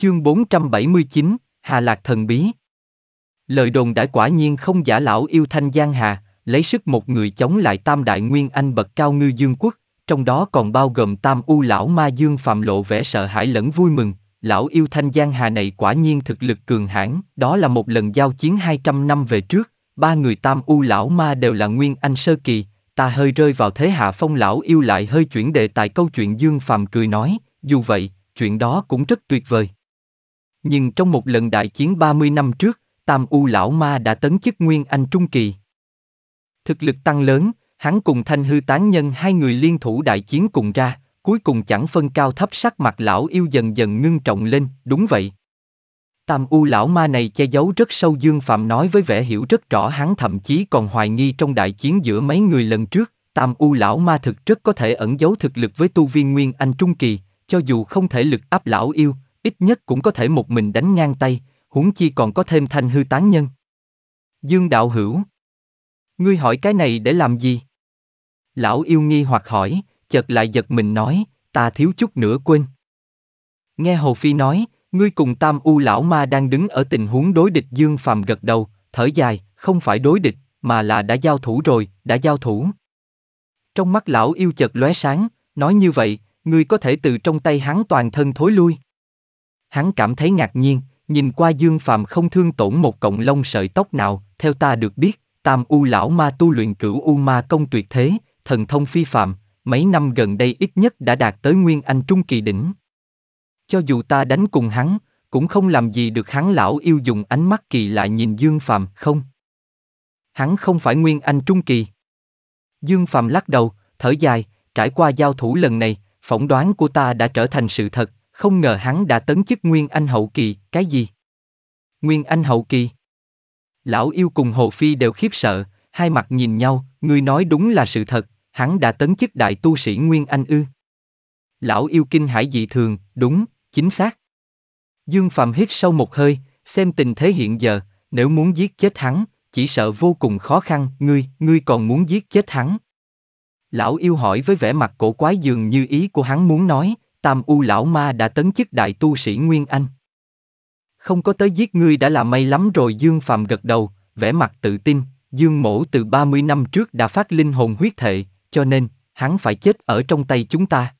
Chương 479, Hà Lạc Thần Bí Lời đồn đã quả nhiên không giả lão yêu thanh giang hà, lấy sức một người chống lại tam đại nguyên anh bậc cao ngư dương quốc, trong đó còn bao gồm tam u lão ma dương phạm lộ vẻ sợ hãi lẫn vui mừng, lão yêu thanh giang hà này quả nhiên thực lực cường hãn, đó là một lần giao chiến 200 năm về trước, ba người tam u lão ma đều là nguyên anh sơ kỳ, ta hơi rơi vào thế hạ phong lão yêu lại hơi chuyển đề tài câu chuyện dương phàm cười nói, dù vậy, chuyện đó cũng rất tuyệt vời. Nhưng trong một lần đại chiến 30 năm trước, Tam U Lão Ma đã tấn chức Nguyên Anh Trung Kỳ. Thực lực tăng lớn, hắn cùng Thanh Hư Tán Nhân hai người liên thủ đại chiến cùng ra, cuối cùng chẳng phân cao thấp sắc mặt lão yêu dần dần ngưng trọng lên, đúng vậy. Tam U lão ma này che giấu rất sâu Dương Phạm nói với vẻ hiểu rất rõ hắn thậm chí còn hoài nghi trong đại chiến giữa mấy người lần trước, Tam U lão ma thực rất có thể ẩn giấu thực lực với tu viên Nguyên Anh Trung Kỳ, cho dù không thể lực áp lão yêu, ít nhất cũng có thể một mình đánh ngang tay, huống chi còn có thêm thanh hư tán nhân. Dương đạo hữu. Ngươi hỏi cái này để làm gì? Lão yêu nghi hoặc hỏi, chợt lại giật mình nói, ta thiếu chút nữa quên. Nghe Hồ Phi nói, ngươi cùng tam u lão ma đang đứng ở tình huống đối địch Dương Phàm gật đầu, thở dài, không phải đối địch, mà là đã giao thủ rồi, đã giao thủ. Trong mắt lão yêu chợt lóe sáng, nói như vậy, ngươi có thể từ trong tay hắn toàn thân thối lui. Hắn cảm thấy ngạc nhiên, nhìn qua Dương Phàm không thương tổn một cộng lông sợi tóc nào, theo ta được biết, Tam U lão ma tu luyện cửu U ma công tuyệt thế, thần thông phi phạm, mấy năm gần đây ít nhất đã đạt tới Nguyên Anh Trung Kỳ đỉnh. Cho dù ta đánh cùng hắn, cũng không làm gì được hắn lão yêu dùng ánh mắt kỳ lại nhìn Dương Phàm không. Hắn không phải Nguyên Anh Trung Kỳ. Dương Phàm lắc đầu, thở dài, trải qua giao thủ lần này, phỏng đoán của ta đã trở thành sự thật, không ngờ hắn đã tấn chức Nguyên Anh hậu kỳ, cái gì? Nguyên Anh hậu kỳ? Lão yêu cùng Hồ Phi đều khiếp sợ, hai mặt nhìn nhau, ngươi nói đúng là sự thật, hắn đã tấn chức đại tu sĩ Nguyên Anh ư. Lão yêu kinh hải dị thường, đúng, chính xác. Dương Phạm hít sâu một hơi, xem tình thế hiện giờ, nếu muốn giết chết hắn, chỉ sợ vô cùng khó khăn, ngươi, ngươi còn muốn giết chết hắn. Lão yêu hỏi với vẻ mặt cổ quái dường như ý của hắn muốn nói, Tam U lão ma đã tấn chức đại tu sĩ Nguyên Anh. Không có tới giết ngươi đã là may lắm rồi Dương Phạm gật đầu, vẻ mặt tự tin, Dương Mổ từ 30 năm trước đã phát linh hồn huyết thệ, cho nên, hắn phải chết ở trong tay chúng ta.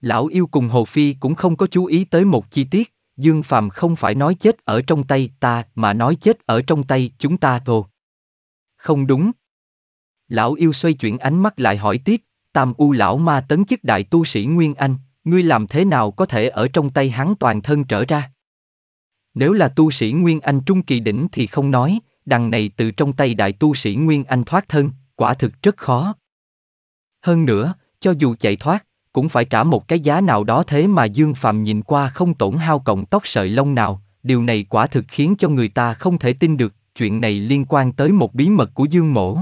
Lão yêu cùng Hồ Phi cũng không có chú ý tới một chi tiết, Dương Phạm không phải nói chết ở trong tay ta mà nói chết ở trong tay chúng ta thôi. Không đúng. Lão yêu xoay chuyển ánh mắt lại hỏi tiếp, Tam U lão ma tấn chức đại tu sĩ Nguyên Anh, ngươi làm thế nào có thể ở trong tay hắn toàn thân trở ra? Nếu là tu sĩ Nguyên Anh Trung Kỳ Đỉnh thì không nói, đằng này từ trong tay đại tu sĩ Nguyên Anh thoát thân, quả thực rất khó. Hơn nữa, cho dù chạy thoát, cũng phải trả một cái giá nào đó thế mà Dương Phạm nhìn qua không tổn hao cộng tóc sợi lông nào, điều này quả thực khiến cho người ta không thể tin được, chuyện này liên quan tới một bí mật của Dương Mổ.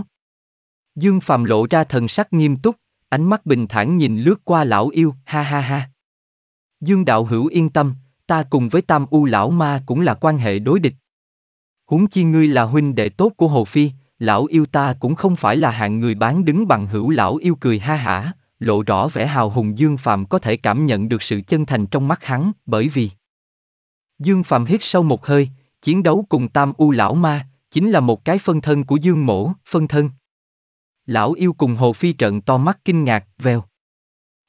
Dương Phạm lộ ra thần sắc nghiêm túc, Ánh mắt bình thản nhìn lướt qua lão yêu, ha ha ha. Dương đạo hữu yên tâm, ta cùng với tam u lão ma cũng là quan hệ đối địch. Huống chi ngươi là huynh đệ tốt của Hồ Phi, lão yêu ta cũng không phải là hạng người bán đứng bằng hữu lão yêu cười ha hả, lộ rõ vẻ hào hùng Dương Phạm có thể cảm nhận được sự chân thành trong mắt hắn, bởi vì Dương Phạm hít sâu một hơi, chiến đấu cùng tam u lão ma, chính là một cái phân thân của Dương Mổ, phân thân. Lão yêu cùng Hồ Phi trận to mắt kinh ngạc, veo.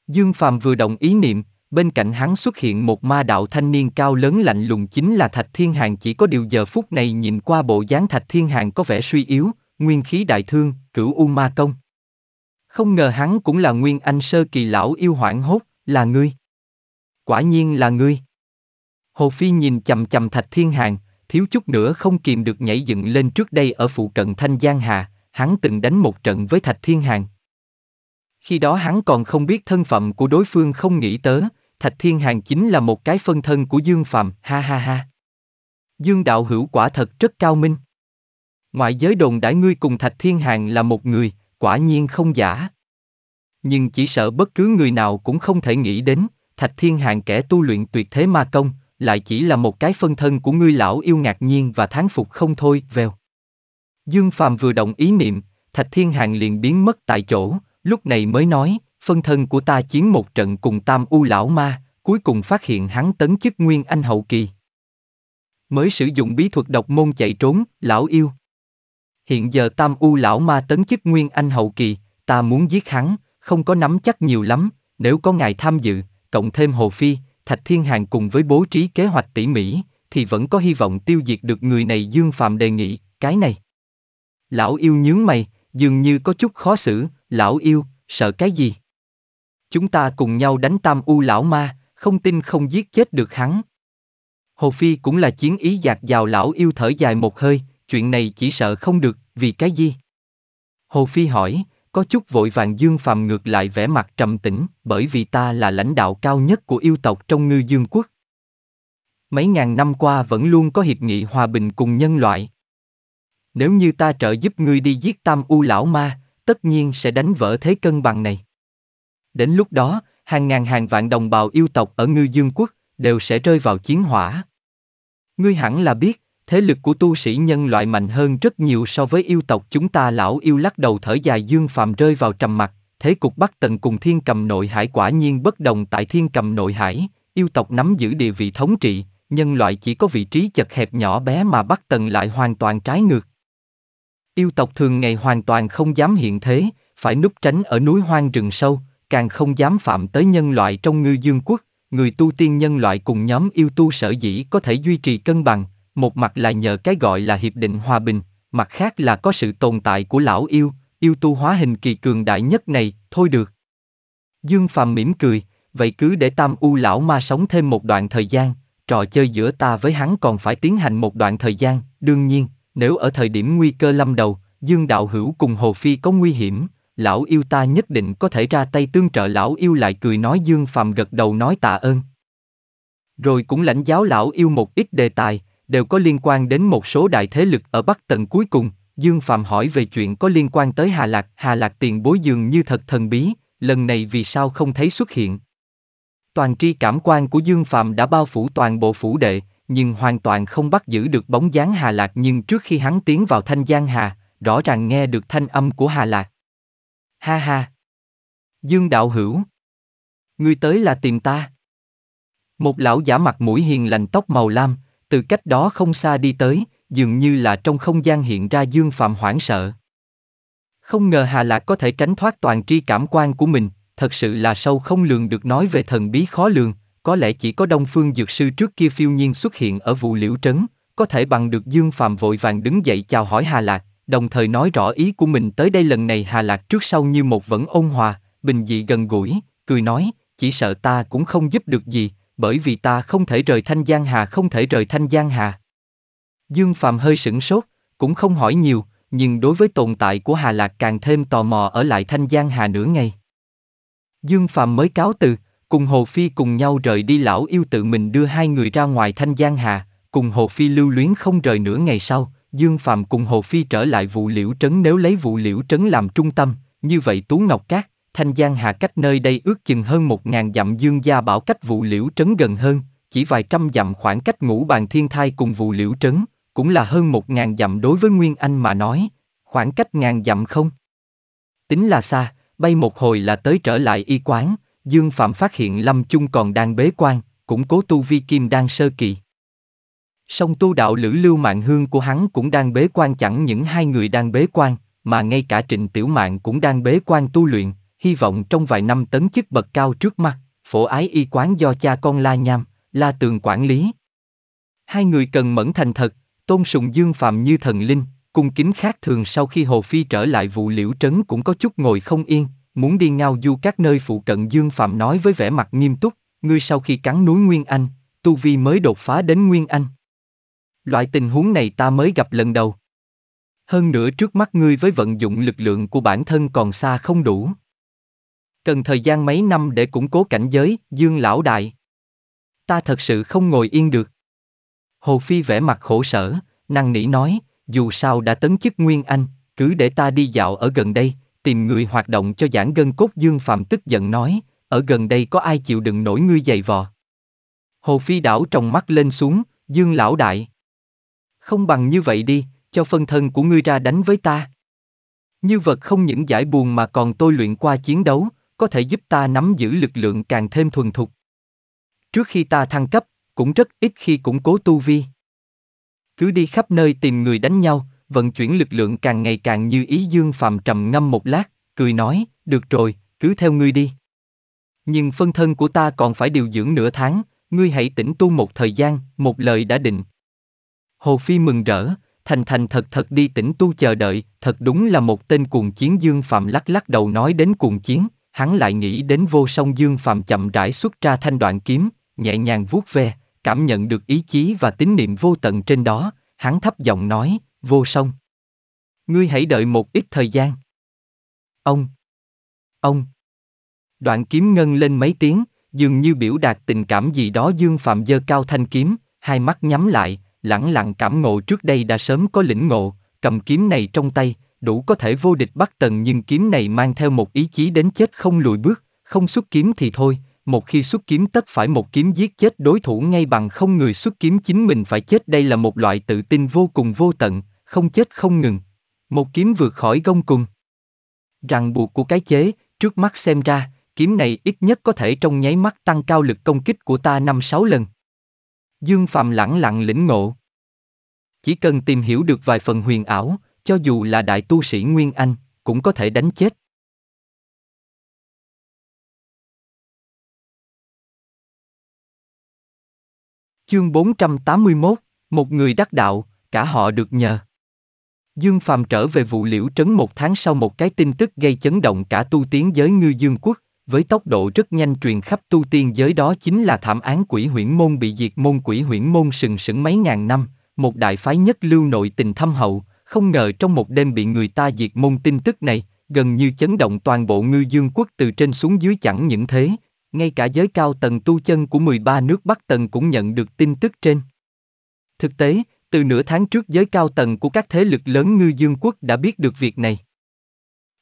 Dương Phàm vừa động ý niệm, bên cạnh hắn xuất hiện một ma đạo thanh niên cao lớn lạnh lùng chính là Thạch Thiên Hàng chỉ có điều giờ phút này nhìn qua bộ dáng Thạch Thiên Hàng có vẻ suy yếu, nguyên khí đại thương, cửu U Ma Công. Không ngờ hắn cũng là nguyên anh sơ kỳ lão yêu hoảng hốt, là ngươi. Quả nhiên là ngươi. Hồ Phi nhìn chầm chầm Thạch Thiên Hàng, thiếu chút nữa không kìm được nhảy dựng lên trước đây ở phụ cận Thanh Giang Hà, hắn từng đánh một trận với Thạch Thiên Hàng. Khi đó hắn còn không biết thân phận của đối phương không nghĩ tớ, Thạch Thiên Hàng chính là một cái phân thân của Dương Phạm, ha ha ha. Dương đạo hữu quả thật rất cao minh. Ngoại giới đồn đãi ngươi cùng Thạch Thiên Hàng là một người, quả nhiên không giả. Nhưng chỉ sợ bất cứ người nào cũng không thể nghĩ đến, Thạch Thiên Hàng kẻ tu luyện tuyệt thế ma công, lại chỉ là một cái phân thân của ngươi lão yêu ngạc nhiên và thán phục không thôi, vèo. Dương Phạm vừa động ý niệm, Thạch Thiên Hàng liền biến mất tại chỗ, lúc này mới nói, phân thân của ta chiến một trận cùng Tam U Lão Ma, cuối cùng phát hiện hắn tấn chức Nguyên Anh Hậu Kỳ. Mới sử dụng bí thuật độc môn chạy trốn, Lão yêu. Hiện giờ Tam U Lão Ma tấn chức Nguyên Anh Hậu Kỳ, ta muốn giết hắn, không có nắm chắc nhiều lắm, nếu có ngài tham dự, cộng thêm Hồ Phi, Thạch Thiên Hàng cùng với bố trí kế hoạch tỉ mỉ, thì vẫn có hy vọng tiêu diệt được người này Dương Phạm đề nghị, cái này. Lão yêu nhướng mày, dường như có chút khó xử, lão yêu, sợ cái gì? Chúng ta cùng nhau đánh tam u lão ma, không tin không giết chết được hắn. Hồ Phi cũng là chiến ý giạt vào lão yêu thở dài một hơi, chuyện này chỉ sợ không được, vì cái gì? Hồ Phi hỏi, có chút vội vàng Dương Phàm ngược lại vẻ mặt trầm tĩnh, bởi vì ta là lãnh đạo cao nhất của yêu tộc trong ngư dương quốc. Mấy ngàn năm qua vẫn luôn có hiệp nghị hòa bình cùng nhân loại, nếu như ta trợ giúp ngươi đi giết tam u lão ma, tất nhiên sẽ đánh vỡ thế cân bằng này. Đến lúc đó, hàng ngàn hàng vạn đồng bào yêu tộc ở ngư dương quốc đều sẽ rơi vào chiến hỏa. Ngươi hẳn là biết, thế lực của tu sĩ nhân loại mạnh hơn rất nhiều so với yêu tộc chúng ta lão yêu lắc đầu thở dài dương phàm rơi vào trầm mặc, thế cục bắc tần cùng thiên cầm nội hải quả nhiên bất đồng tại thiên cầm nội hải, yêu tộc nắm giữ địa vị thống trị, nhân loại chỉ có vị trí chật hẹp nhỏ bé mà bắc tần lại hoàn toàn trái ngược. Yêu tộc thường ngày hoàn toàn không dám hiện thế, phải núp tránh ở núi hoang rừng sâu, càng không dám phạm tới nhân loại trong ngư dương quốc. Người tu tiên nhân loại cùng nhóm yêu tu sở dĩ có thể duy trì cân bằng, một mặt là nhờ cái gọi là hiệp định hòa bình, mặt khác là có sự tồn tại của lão yêu, yêu tu hóa hình kỳ cường đại nhất này, thôi được. Dương Phạm mỉm cười, vậy cứ để tam u lão ma sống thêm một đoạn thời gian, trò chơi giữa ta với hắn còn phải tiến hành một đoạn thời gian, đương nhiên, nếu ở thời điểm nguy cơ lâm đầu, Dương Đạo Hữu cùng Hồ Phi có nguy hiểm, lão yêu ta nhất định có thể ra tay tương trợ lão yêu lại cười nói Dương Phàm gật đầu nói tạ ơn. Rồi cũng lãnh giáo lão yêu một ít đề tài, đều có liên quan đến một số đại thế lực ở Bắc Tận cuối cùng, Dương Phạm hỏi về chuyện có liên quan tới Hà Lạc, Hà Lạc tiền bối dường như thật thần bí, lần này vì sao không thấy xuất hiện. Toàn tri cảm quan của Dương Phạm đã bao phủ toàn bộ phủ đệ, nhưng hoàn toàn không bắt giữ được bóng dáng Hà Lạc nhưng trước khi hắn tiến vào thanh giang Hà, rõ ràng nghe được thanh âm của Hà Lạc. Ha ha! Dương đạo hữu! Ngươi tới là tìm ta. Một lão giả mặt mũi hiền lành tóc màu lam, từ cách đó không xa đi tới, dường như là trong không gian hiện ra Dương Phạm hoảng sợ. Không ngờ Hà Lạc có thể tránh thoát toàn tri cảm quan của mình, thật sự là sâu không lường được nói về thần bí khó lường, có lẽ chỉ có Đông Phương Dược Sư trước kia phiêu nhiên xuất hiện ở vụ liễu trấn, có thể bằng được Dương Phạm vội vàng đứng dậy chào hỏi Hà Lạc, đồng thời nói rõ ý của mình tới đây lần này Hà Lạc trước sau như một vẫn ôn hòa, bình dị gần gũi, cười nói, chỉ sợ ta cũng không giúp được gì, bởi vì ta không thể rời Thanh Giang Hà không thể rời Thanh Giang Hà. Dương Phạm hơi sửng sốt, cũng không hỏi nhiều, nhưng đối với tồn tại của Hà Lạc càng thêm tò mò ở lại Thanh Giang Hà nửa ngày. Dương Phạm mới cáo từ, Cùng Hồ Phi cùng nhau rời đi lão yêu tự mình đưa hai người ra ngoài thanh giang hà, cùng Hồ Phi lưu luyến không rời nửa ngày sau, Dương Phạm cùng Hồ Phi trở lại vụ liễu trấn nếu lấy vụ liễu trấn làm trung tâm, như vậy Tú Ngọc Cát, Thanh Giang Hà cách nơi đây ước chừng hơn một ngàn dặm dương gia bảo cách vụ liễu trấn gần hơn, chỉ vài trăm dặm khoảng cách ngũ bàn thiên thai cùng vụ liễu trấn, cũng là hơn một ngàn dặm đối với Nguyên Anh mà nói, khoảng cách ngàn dặm không? Tính là xa, bay một hồi là tới trở lại y quán, Dương Phạm phát hiện Lâm Chung còn đang bế quan, củng cố tu vi kim đang sơ kỳ. Song tu đạo lữ lưu mạng hương của hắn cũng đang bế quan chẳng những hai người đang bế quan, mà ngay cả trịnh tiểu mạng cũng đang bế quan tu luyện, hy vọng trong vài năm tấn chức bậc cao trước mắt, phổ ái y quán do cha con La Nham, La Tường quản lý. Hai người cần mẫn thành thật, tôn sùng dương Phạm như thần linh, cung kính khác thường sau khi Hồ Phi trở lại vụ liễu trấn cũng có chút ngồi không yên, muốn đi ngao du các nơi phụ cận Dương Phạm nói với vẻ mặt nghiêm túc, ngươi sau khi cắn núi Nguyên Anh, Tu Vi mới đột phá đến Nguyên Anh. Loại tình huống này ta mới gặp lần đầu. Hơn nữa trước mắt ngươi với vận dụng lực lượng của bản thân còn xa không đủ. Cần thời gian mấy năm để củng cố cảnh giới, Dương Lão Đại. Ta thật sự không ngồi yên được. Hồ Phi vẻ mặt khổ sở, năng nỉ nói, dù sao đã tấn chức Nguyên Anh, cứ để ta đi dạo ở gần đây, tìm người hoạt động cho giãn gân cốt Dương Phạm tức giận nói, ở gần đây có ai chịu đựng nổi ngươi dày vò. Hồ Phi đảo tròng mắt lên xuống, Dương lão đại. Không bằng như vậy đi, cho phân thân của ngươi ra đánh với ta. Như vật không những giải buồn mà còn tôi luyện qua chiến đấu, có thể giúp ta nắm giữ lực lượng càng thêm thuần thục. Trước khi ta thăng cấp, cũng rất ít khi củng cố tu vi. Cứ đi khắp nơi tìm người đánh nhau, vận chuyển lực lượng càng ngày càng như ý dương phàm trầm ngâm một lát, cười nói, được rồi, cứ theo ngươi đi. Nhưng phân thân của ta còn phải điều dưỡng nửa tháng, ngươi hãy tĩnh tu một thời gian, một lời đã định. Hồ Phi mừng rỡ, thành thành thật thật đi tĩnh tu chờ đợi, thật đúng là một tên cuồng chiến Dương Phạm lắc lắc đầu nói đến cuồng chiến, hắn lại nghĩ đến vô song Dương Phạm chậm rãi xuất ra thanh đoạn kiếm, nhẹ nhàng vuốt ve, cảm nhận được ý chí và tín niệm vô tận trên đó, hắn thấp giọng nói, vô song. Ngươi hãy đợi một ít thời gian. Ông! Ông! Đoạn kiếm ngân lên mấy tiếng, dường như biểu đạt tình cảm gì đó Dương Phạm dơ cao thanh kiếm, hai mắt nhắm lại, lẳng lặng cảm ngộ trước đây đã sớm có lĩnh ngộ, cầm kiếm này trong tay, đủ có thể vô địch bắt tần nhưng kiếm này mang theo một ý chí đến chết không lùi bước, không xuất kiếm thì thôi, một khi xuất kiếm tất phải một kiếm giết chết đối thủ ngay bằng không người xuất kiếm chính mình phải chết đây là một loại tự tin vô cùng vô tận, không chết không ngừng. Một kiếm vượt khỏi gông cùng. Ràng buộc của cái chế, trước mắt xem ra, kiếm này ít nhất có thể trong nháy mắt tăng cao lực công kích của ta 5-6 lần. Dương Phạm lẳng lặng lĩnh ngộ. Chỉ cần tìm hiểu được vài phần huyền ảo, cho dù là đại tu sĩ Nguyên Anh, cũng có thể đánh chết. Chương 481, một người đắc đạo, cả họ được nhờ. Dương Phàm trở về vụ liễu trấn một tháng sau một cái tin tức gây chấn động cả tu tiến giới ngư dương quốc, với tốc độ rất nhanh truyền khắp tu tiên giới đó chính là thảm án quỷ huyễn môn bị diệt môn quỷ huyễn môn sừng sững mấy ngàn năm, một đại phái nhất lưu nội tình thâm hậu, không ngờ trong một đêm bị người ta diệt môn tin tức này, gần như chấn động toàn bộ ngư dương quốc từ trên xuống dưới chẳng những thế, ngay cả giới cao tầng tu chân của 13 nước Bắc Tần cũng nhận được tin tức trên. Thực tế, từ nửa tháng trước giới cao tầng của các thế lực lớn ngư dương quốc đã biết được việc này.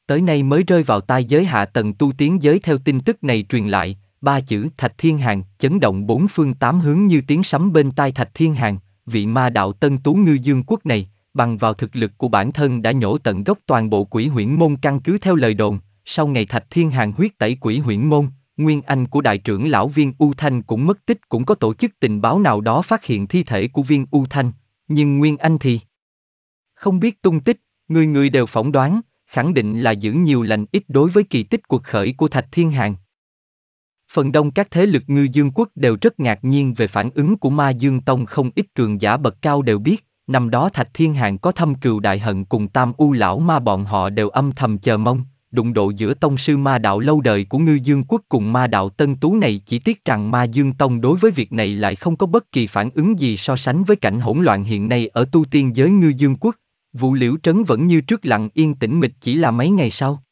Tới nay mới rơi vào tai giới hạ tầng tu tiến giới theo tin tức này truyền lại, ba chữ Thạch Thiên Hàng chấn động bốn phương tám hướng như tiếng sấm bên tai Thạch Thiên Hàng, vị ma đạo tân tú ngư dương quốc này, bằng vào thực lực của bản thân đã nhổ tận gốc toàn bộ quỷ huyễn môn căn cứ theo lời đồn, sau ngày Thạch Thiên Hàng huyết tẩy quỷ huyễn môn, Nguyên Anh của đại trưởng lão Viên U Thanh cũng mất tích cũng có tổ chức tình báo nào đó phát hiện thi thể của Viên U Thanh, nhưng Nguyên Anh thì... Không biết tung tích, người người đều phỏng đoán, khẳng định là giữ nhiều lành ít đối với kỳ tích cuộc khởi của Thạch Thiên Hạng. Phần đông các thế lực ngư dương quốc đều rất ngạc nhiên về phản ứng của ma dương tông không ít cường giả bậc cao đều biết, năm đó Thạch Thiên Hạng có thâm cừu đại hận cùng tam u lão ma bọn họ đều âm thầm chờ mong đụng độ giữa tông sư ma đạo lâu đời của ngư dương quốc cùng ma đạo tân tú này chỉ tiếc rằng ma dương tông đối với việc này lại không có bất kỳ phản ứng gì so sánh với cảnh hỗn loạn hiện nay ở tu tiên giới ngư dương quốc, vụ liễu trấn vẫn như trước lặng yên tĩnh mịch chỉ là mấy ngày sau.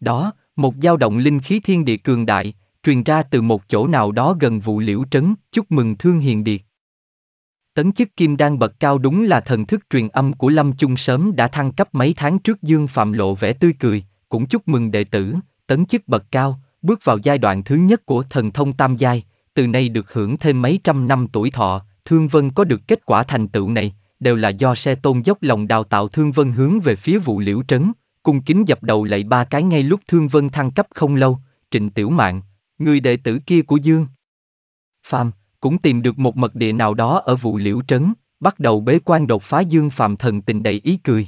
Đó, một dao động linh khí thiên địa cường đại, truyền ra từ một chỗ nào đó gần vụ liễu trấn, chúc mừng thương hiền điệt. Tấn chức kim đang bậc cao đúng là thần thức truyền âm của Lâm Chung sớm đã thăng cấp mấy tháng trước Dương Phạm lộ vẻ tươi cười, cũng chúc mừng đệ tử, tấn chức bậc cao, bước vào giai đoạn thứ nhất của thần thông tam giai, từ nay được hưởng thêm mấy trăm năm tuổi thọ, Thương Vân có được kết quả thành tựu này, đều là do xe tôn dốc lòng đào tạo Thương Vân hướng về phía vụ liễu trấn, cung kính dập đầu lại ba cái ngay lúc Thương Vân thăng cấp không lâu, trịnh tiểu mạng, người đệ tử kia của Dương. Phạm, cũng tìm được một mật địa nào đó ở vụ liễu trấn, bắt đầu bế quan đột phá Dương Phạm thần tình đầy ý cười.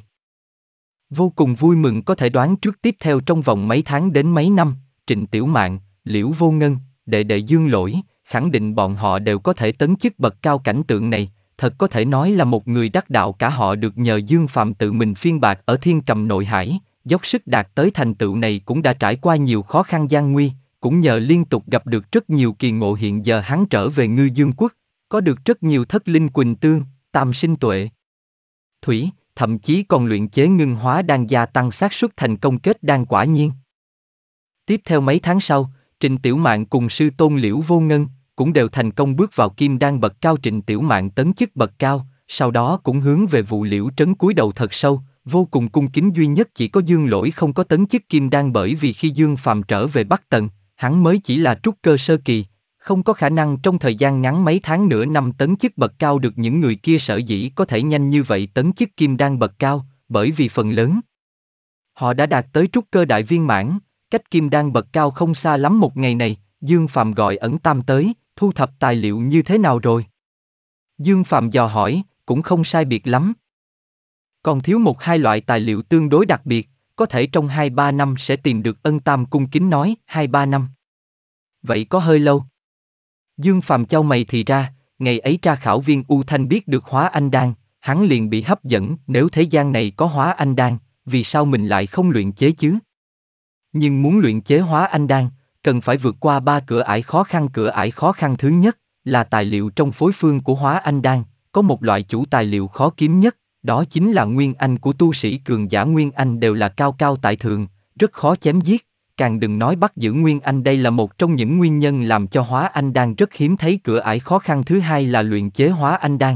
Vô cùng vui mừng có thể đoán trước tiếp theo trong vòng mấy tháng đến mấy năm, Trịnh Tiểu Mạn, Liễu Vô Ngân, Đệ Đệ Dương Lỗi, khẳng định bọn họ đều có thể tấn chức bậc cao cảnh tượng này, thật có thể nói là một người đắc đạo cả họ được nhờ Dương Phạm tự mình phiên bạc ở thiên cầm nội hải, dốc sức đạt tới thành tựu này cũng đã trải qua nhiều khó khăn gian nguy, cũng nhờ liên tục gặp được rất nhiều kỳ ngộ hiện giờ hắn trở về ngư dương quốc, có được rất nhiều thất linh quỳnh tương, tam sinh tuệ. Thủy, thậm chí còn luyện chế ngưng hóa đang gia tăng xác suất thành công kết đan quả nhiên. Tiếp theo mấy tháng sau, Trình Tiểu Mạn cùng sư tôn Liễu Vô Ngân cũng đều thành công bước vào kim đan bậc cao Trình Tiểu Mạn tấn chức bậc cao, sau đó cũng hướng về vụ Liễu Trấn cúi đầu thật sâu, vô cùng cung kính duy nhất chỉ có Dương Lỗi không có tấn chức kim đan bởi vì khi Dương Phàm trở về Bắc Tần, hắn mới chỉ là trúc cơ sơ kỳ, không có khả năng trong thời gian ngắn mấy tháng nửa năm tấn chức bậc cao được những người kia sở dĩ có thể nhanh như vậy tấn chức kim đan bậc cao, bởi vì phần lớn. Họ đã đạt tới trúc cơ đại viên mãn, cách kim đan bậc cao không xa lắm một ngày này, Dương Phạm gọi ẩn tam tới, thu thập tài liệu như thế nào rồi? Dương Phạm dò hỏi, cũng không sai biệt lắm. Còn thiếu một hai loại tài liệu tương đối đặc biệt, có thể trong hai ba năm sẽ tìm được ân tam cung kính nói, hai ba năm. Vậy có hơi lâu. Dương Phạm châu mày thì ra, ngày ấy tra khảo viên U Thanh biết được hóa anh đan, hắn liền bị hấp dẫn nếu thế gian này có hóa anh đan, vì sao mình lại không luyện chế chứ? Nhưng muốn luyện chế hóa anh đan, cần phải vượt qua ba cửa ải khó khăn. Cửa ải khó khăn thứ nhất là tài liệu trong phối phương của hóa anh đan, có một loại chủ tài liệu khó kiếm nhất, đó chính là nguyên anh của tu sĩ cường giả nguyên anh đều là cao cao tại thượng, rất khó chém giết, càng đừng nói bắt giữ Nguyên Anh đây là một trong những nguyên nhân làm cho hóa anh đan rất hiếm thấy cửa ải khó khăn thứ hai là luyện chế hóa anh đan.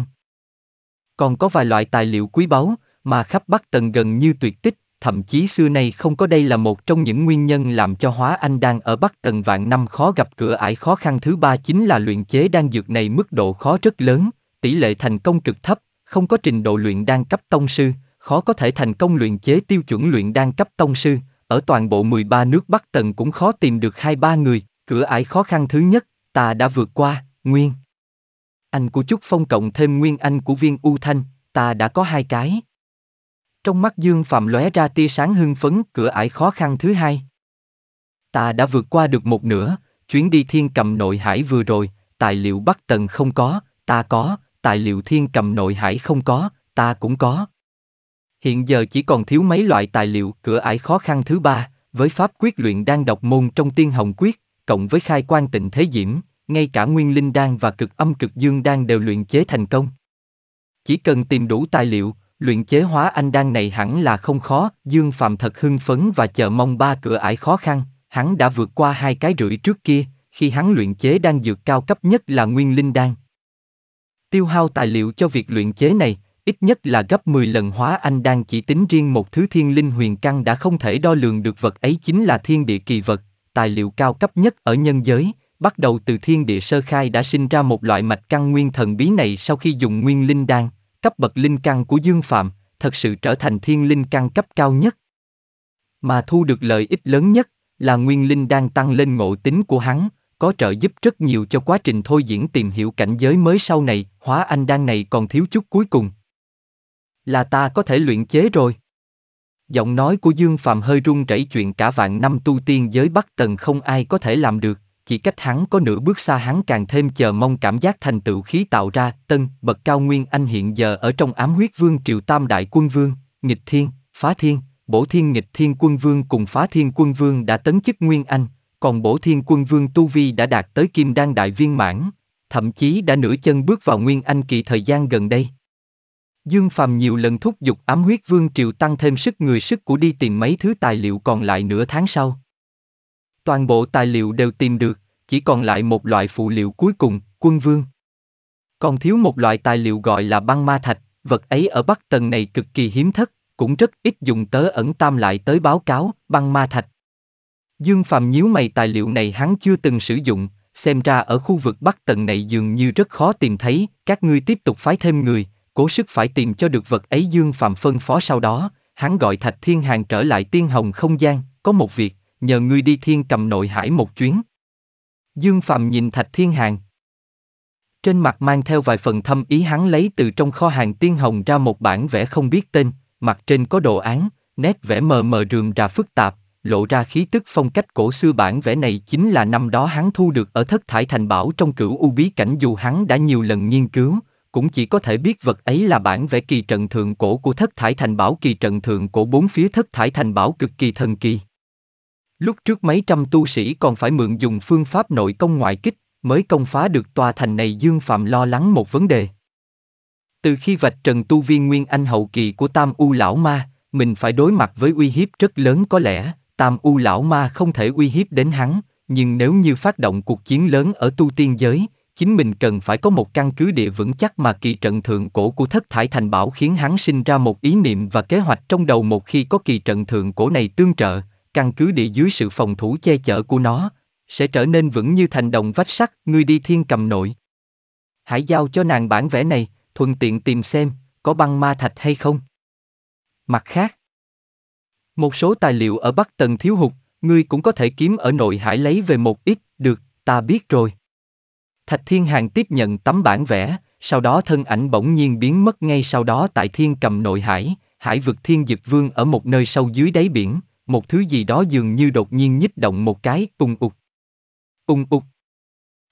Còn có vài loại tài liệu quý báu, mà khắp Bắc Tần gần như tuyệt tích, thậm chí xưa nay không có đây là một trong những nguyên nhân làm cho hóa anh đan ở Bắc Tần vạn năm khó gặp cửa ải khó khăn thứ ba chính là luyện chế đan dược này mức độ khó rất lớn, tỷ lệ thành công cực thấp, không có trình độ luyện đan cấp tông sư, khó có thể thành công luyện chế tiêu chuẩn luyện đan cấp tông sư ở toàn bộ 13 nước Bắc Tần cũng khó tìm được hai ba người, cửa ải khó khăn thứ nhất, ta đã vượt qua, Nguyên. Anh của Trúc Phong cộng thêm Nguyên Anh của viên U Thanh, ta đã có hai cái. Trong mắt Dương Phạm lóe ra tia sáng hưng phấn cửa ải khó khăn thứ hai. Ta đã vượt qua được một nửa, chuyến đi thiên cầm nội hải vừa rồi, tài liệu Bắc Tần không có, ta có, tài liệu thiên cầm nội hải không có, ta cũng có. Hiện giờ chỉ còn thiếu mấy loại tài liệu cửa ải khó khăn thứ ba, với pháp quyết luyện đang độc môn trong tiên hồng quyết, cộng với khai quan tịnh thế diễm, ngay cả nguyên linh đan và cực âm cực dương đan đều luyện chế thành công. Chỉ cần tìm đủ tài liệu, luyện chế hóa anh đan này hẳn là không khó, Dương Phạm thật hưng phấn và chờ mong ba cửa ải khó khăn, hắn đã vượt qua hai cái rưỡi trước kia, khi hắn luyện chế đan dược cao cấp nhất là nguyên linh đan. Tiêu hao tài liệu cho việc luyện chế này, ít nhất là gấp 10 lần hóa anh đang chỉ tính riêng một thứ thiên linh huyền căn đã không thể đo lường được vật ấy chính là thiên địa kỳ vật, tài liệu cao cấp nhất ở nhân giới, bắt đầu từ thiên địa sơ khai đã sinh ra một loại mạch căn nguyên thần bí này sau khi dùng nguyên linh đan, cấp bậc linh căn của Dương Phạm, thật sự trở thành thiên linh căn cấp cao nhất. Mà thu được lợi ích lớn nhất là nguyên linh đan tăng lên ngộ tính của hắn, có trợ giúp rất nhiều cho quá trình thôi diễn tìm hiểu cảnh giới mới sau này, hóa anh đan này còn thiếu chút cuối cùng, là ta có thể luyện chế rồi. Giọng nói của Dương Phạm hơi run rẩy chuyện cả vạn năm tu tiên giới Bắc Tần không ai có thể làm được, chỉ cách hắn có nửa bước xa hắn càng thêm chờ mong cảm giác thành tựu khí tạo ra, tân, bậc cao nguyên anh hiện giờ ở trong ám huyết vương triều tam đại quân vương, nghịch thiên, phá thiên, bổ thiên nghịch thiên quân vương cùng phá thiên quân vương đã tấn chức nguyên anh, còn bổ thiên quân vương Tu Vi đã đạt tới kim đan đại viên mãn, thậm chí đã nửa chân bước vào nguyên anh kỳ thời gian gần đây. Dương Phàm nhiều lần thúc giục ám huyết vương triều tăng thêm sức người sức của đi tìm mấy thứ tài liệu còn lại nửa tháng sau. Toàn bộ tài liệu đều tìm được, chỉ còn lại một loại phụ liệu cuối cùng, quân vương. Còn thiếu một loại tài liệu gọi là băng ma thạch, vật ấy ở Bắc Tần này cực kỳ hiếm thất, cũng rất ít dùng tớ ẩn tam lại tới báo cáo, băng ma thạch. Dương Phàm nhíu mày tài liệu này hắn chưa từng sử dụng, xem ra ở khu vực Bắc Tần này dường như rất khó tìm thấy, các ngươi tiếp tục phái thêm người, cố sức phải tìm cho được vật ấy Dương Phạm phân phó sau đó, hắn gọi Thạch Thiên Hàng trở lại tiên hồng không gian, có một việc, nhờ ngươi đi thiên cầm nội hải một chuyến. Dương Phạm nhìn Thạch Thiên Hàng. Trên mặt mang theo vài phần thâm ý hắn lấy từ trong kho hàng tiên hồng ra một bản vẽ không biết tên, mặt trên có đồ án, nét vẽ mờ mờ rườm rà phức tạp, lộ ra khí tức phong cách cổ xưa bản vẽ này chính là năm đó hắn thu được ở thất thải thành bảo trong cửu u bí cảnh dù hắn đã nhiều lần nghiên cứu, cũng chỉ có thể biết vật ấy là bản vẽ kỳ trận thượng cổ của thất thải thành bảo kỳ trận thượng cổ bốn phía thất thải thành bảo cực kỳ thần kỳ. Lúc trước mấy trăm tu sĩ còn phải mượn dùng phương pháp nội công ngoại kích, mới công phá được tòa thành này Dương Phạm lo lắng một vấn đề. Từ khi vạch trần tu viên Nguyên Anh hậu kỳ của Tam U Lão Ma, mình phải đối mặt với uy hiếp rất lớn có lẽ, Tam U Lão Ma không thể uy hiếp đến hắn, nhưng nếu như phát động cuộc chiến lớn ở tu tiên giới, chính mình cần phải có một căn cứ địa vững chắc mà kỳ trận thượng cổ của thất thải thành bảo khiến hắn sinh ra một ý niệm và kế hoạch trong đầu một khi có kỳ trận thượng cổ này tương trợ, căn cứ địa dưới sự phòng thủ che chở của nó, sẽ trở nên vững như thành đồng vách sắt, người đi thiên cầm nội. Hãy giao cho nàng bản vẽ này, thuận tiện tìm xem, có băng ma thạch hay không. Mặt khác, một số tài liệu ở Bắc Tần thiếu hụt, ngươi cũng có thể kiếm ở nội hải lấy về một ít, được, ta biết rồi. Thạch Thiên Hàng tiếp nhận tấm bản vẽ, sau đó thân ảnh bỗng nhiên biến mất ngay sau đó tại thiên cầm nội hải, hải vực thiên dực vương ở một nơi sâu dưới đáy biển, một thứ gì đó dường như đột nhiên nhích động một cái, ung ục. Ung ục.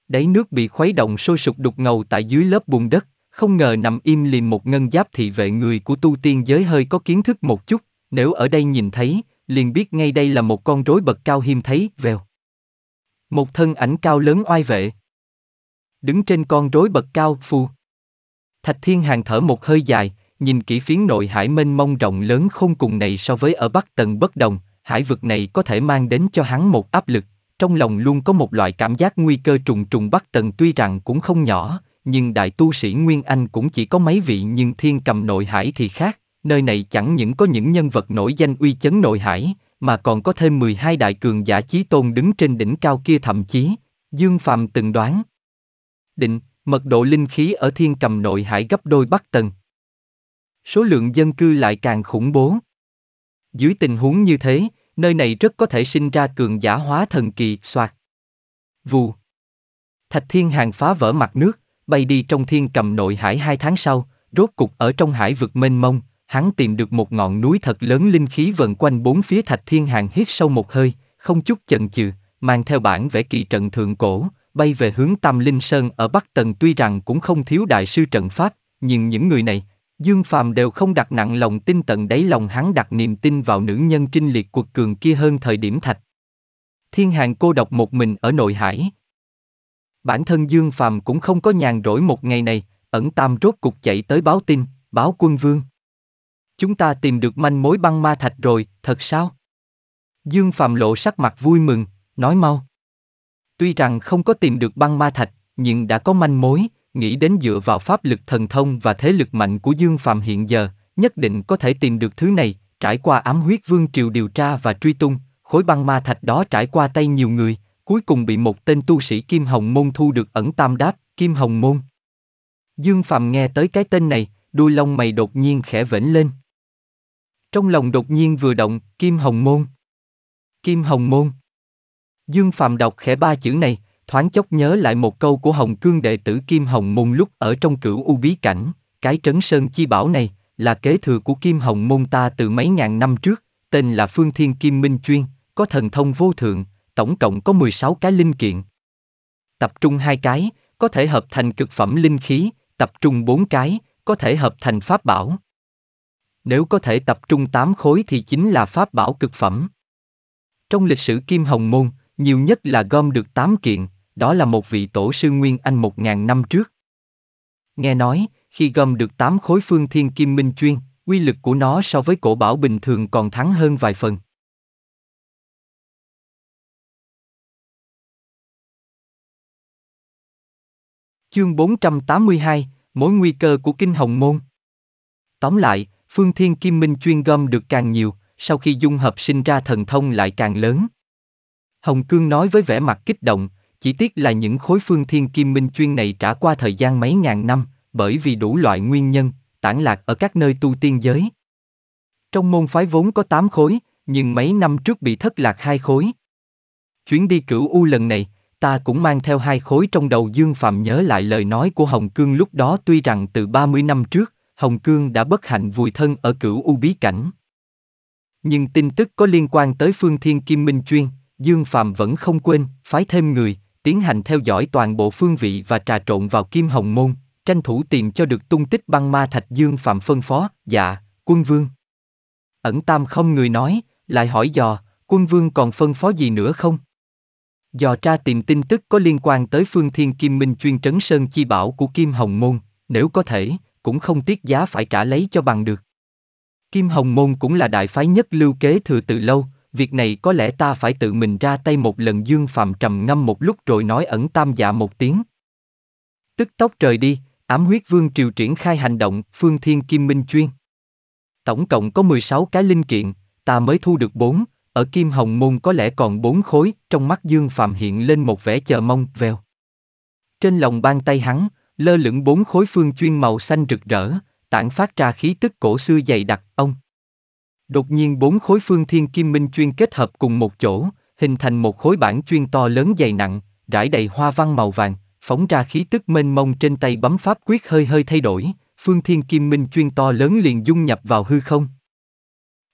Đáy nước bị khuấy động sôi sục đục ngầu tại dưới lớp bùn đất, không ngờ nằm im liền một ngân giáp thị vệ người của tu tiên giới hơi có kiến thức một chút, nếu ở đây nhìn thấy, liền biết ngay đây là một con rối bậc cao hiêm thấy, vèo. Một thân ảnh cao lớn oai vệ đứng trên con rối bậc cao, phù. Thạch Thiên Hàng thở một hơi dài, nhìn kỹ phiến nội hải mênh mông rộng lớn không cùng này so với ở Bắc Tần bất đồng, hải vực này có thể mang đến cho hắn một áp lực, trong lòng luôn có một loại cảm giác nguy cơ trùng trùng Bắc Tần tuy rằng cũng không nhỏ, nhưng đại tu sĩ Nguyên Anh cũng chỉ có mấy vị nhưng thiên cầm nội hải thì khác, nơi này chẳng những có những nhân vật nổi danh uy chấn nội hải, mà còn có thêm 12 đại cường giả chí tôn đứng trên đỉnh cao kia thậm chí, Dương Phạm từng đoán, định, mật độ linh khí ở thiên cầm nội hải gấp đôi bắc tần. Số lượng dân cư lại càng khủng bố. Dưới tình huống như thế, nơi này rất có thể sinh ra cường giả hóa thần kỳ, soạt. Vù. Thạch thiên hàng phá vỡ mặt nước, bay đi trong thiên cầm nội hải hai tháng sau, rốt cục ở trong hải vực mênh mông, hắn tìm được một ngọn núi thật lớn linh khí vần quanh bốn phía thạch thiên hàng hít sâu một hơi, không chút chần chừ, mang theo bản vẽ kỳ trận thượng cổ, bay về hướng Tam Linh Sơn ở Bắc Tần tuy rằng cũng không thiếu đại sư trận pháp, nhưng những người này, Dương Phàm đều không đặt nặng lòng tin tận đáy lòng hắn đặt niềm tin vào nữ nhân trinh liệt cuộc cường kia hơn thời điểm thạch. Thiên hàng cô độc một mình ở nội hải. Bản thân Dương Phàm cũng không có nhàn rỗi một ngày này, ẩn tam rốt cục chạy tới báo tin, báo quân vương. Chúng ta tìm được manh mối băng ma thạch rồi, thật sao? Dương Phạm lộ sắc mặt vui mừng, nói mau. Tuy rằng không có tìm được băng ma thạch, nhưng đã có manh mối, nghĩ đến dựa vào pháp lực thần thông và thế lực mạnh của Dương Phạm hiện giờ, nhất định có thể tìm được thứ này, trải qua ám huyết vương triều điều tra và truy tung, khối băng ma thạch đó trải qua tay nhiều người, cuối cùng bị một tên tu sĩ Kim Hồng Môn thu được ẩn tam đáp, Kim Hồng Môn. Dương Phạm nghe tới cái tên này, đuôi lông mày đột nhiên khẽ vểnh lên. Trong lòng đột nhiên vừa động, Kim Hồng Môn. Kim Hồng Môn. Dương Phạm đọc khẽ ba chữ này, thoáng chốc nhớ lại một câu của Hồng Cương đệ tử Kim Hồng Môn lúc ở trong cửu U Bí Cảnh, cái trấn sơn chi bảo này là kế thừa của Kim Hồng Môn ta từ mấy ngàn năm trước, tên là Phương Thiên Kim Minh Chuyên, có thần thông vô thượng, tổng cộng có 16 cái linh kiện. Tập trung hai cái, có thể hợp thành cực phẩm linh khí, tập trung bốn cái, có thể hợp thành pháp bảo. Nếu có thể tập trung 8 khối thì chính là pháp bảo cực phẩm. Trong lịch sử Kim Hồng Môn, nhiều nhất là gom được 8 kiện, đó là một vị tổ sư Nguyên Anh 1.000 năm trước. Nghe nói, khi gom được 8 khối phương thiên kim minh chuyên, quy lực của nó so với cổ bảo bình thường còn thắng hơn vài phần. Chương 482, Mối nguy cơ của Kinh Hồng Môn Tóm lại, Phương Thiên Kim Minh chuyên gom được càng nhiều, sau khi dung hợp sinh ra thần thông lại càng lớn, Hồng Cương nói với vẻ mặt kích động, chỉ tiếc là những khối phương thiên kim minh chuyên này trả qua thời gian mấy ngàn năm, bởi vì đủ loại nguyên nhân, tản lạc ở các nơi tu tiên giới. Trong môn phái vốn có 8 khối, nhưng mấy năm trước bị thất lạc hai khối. Chuyến đi cửu U lần này, ta cũng mang theo hai khối trong đầu Dương Phạm nhớ lại lời nói của Hồng Cương lúc đó tuy rằng từ 30 năm trước, Hồng Cương đã bất hạnh vùi thân ở cửu U bí cảnh. Nhưng tin tức có liên quan tới Phương Thiên Kim Minh Chuyên, Dương Phạm vẫn không quên, phái thêm người, tiến hành theo dõi toàn bộ phương vị và trà trộn vào Kim Hồng Môn, tranh thủ tìm cho được tung tích băng ma thạch Dương Phạm phân phó, dạ, quân vương. Ẩn Tam không người nói, lại hỏi dò, quân vương còn phân phó gì nữa không? Dò tra tìm tin tức có liên quan tới phương thiên kim minh chuyên trấn sơn chi bảo của Kim Hồng Môn, nếu có thể, cũng không tiếc giá phải trả lấy cho bằng được. Kim Hồng Môn cũng là đại phái nhất lưu kế thừa từ lâu, việc này có lẽ ta phải tự mình ra tay một lần Dương Phạm trầm ngâm một lúc rồi nói ẩn tam dạ một tiếng. Tức tốc trời đi, ám huyết vương triều triển khai hành động, phương thiên kim minh chuyên. Tổng cộng có 16 cái linh kiện, ta mới thu được bốn. ở Kim Hồng Môn có lẽ còn bốn khối, trong mắt Dương Phạm hiện lên một vẻ chờ mong, vèo. Trên lòng bàn tay hắn, lơ lửng bốn khối phương chuyên màu xanh rực rỡ, tản phát ra khí tức cổ xưa dày đặc, ông. Đột nhiên bốn khối phương thiên kim minh chuyên kết hợp cùng một chỗ, hình thành một khối bản chuyên to lớn dày nặng, rải đầy hoa văn màu vàng, phóng ra khí tức mênh mông trên tay bấm pháp quyết hơi hơi thay đổi, phương thiên kim minh chuyên to lớn liền dung nhập vào hư không.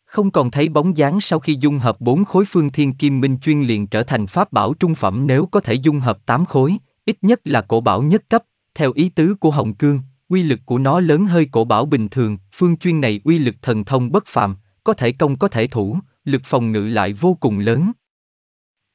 Không còn thấy bóng dáng sau khi dung hợp bốn khối phương thiên kim minh chuyên liền trở thành pháp bảo trung phẩm nếu có thể dung hợp tám khối, ít nhất là cổ bảo nhất cấp, theo ý tứ của Hồng Cương, uy lực của nó lớn hơi cổ bảo bình thường, phương chuyên này uy lực thần thông bất phàm, có thể công có thể thủ, lực phòng ngự lại vô cùng lớn.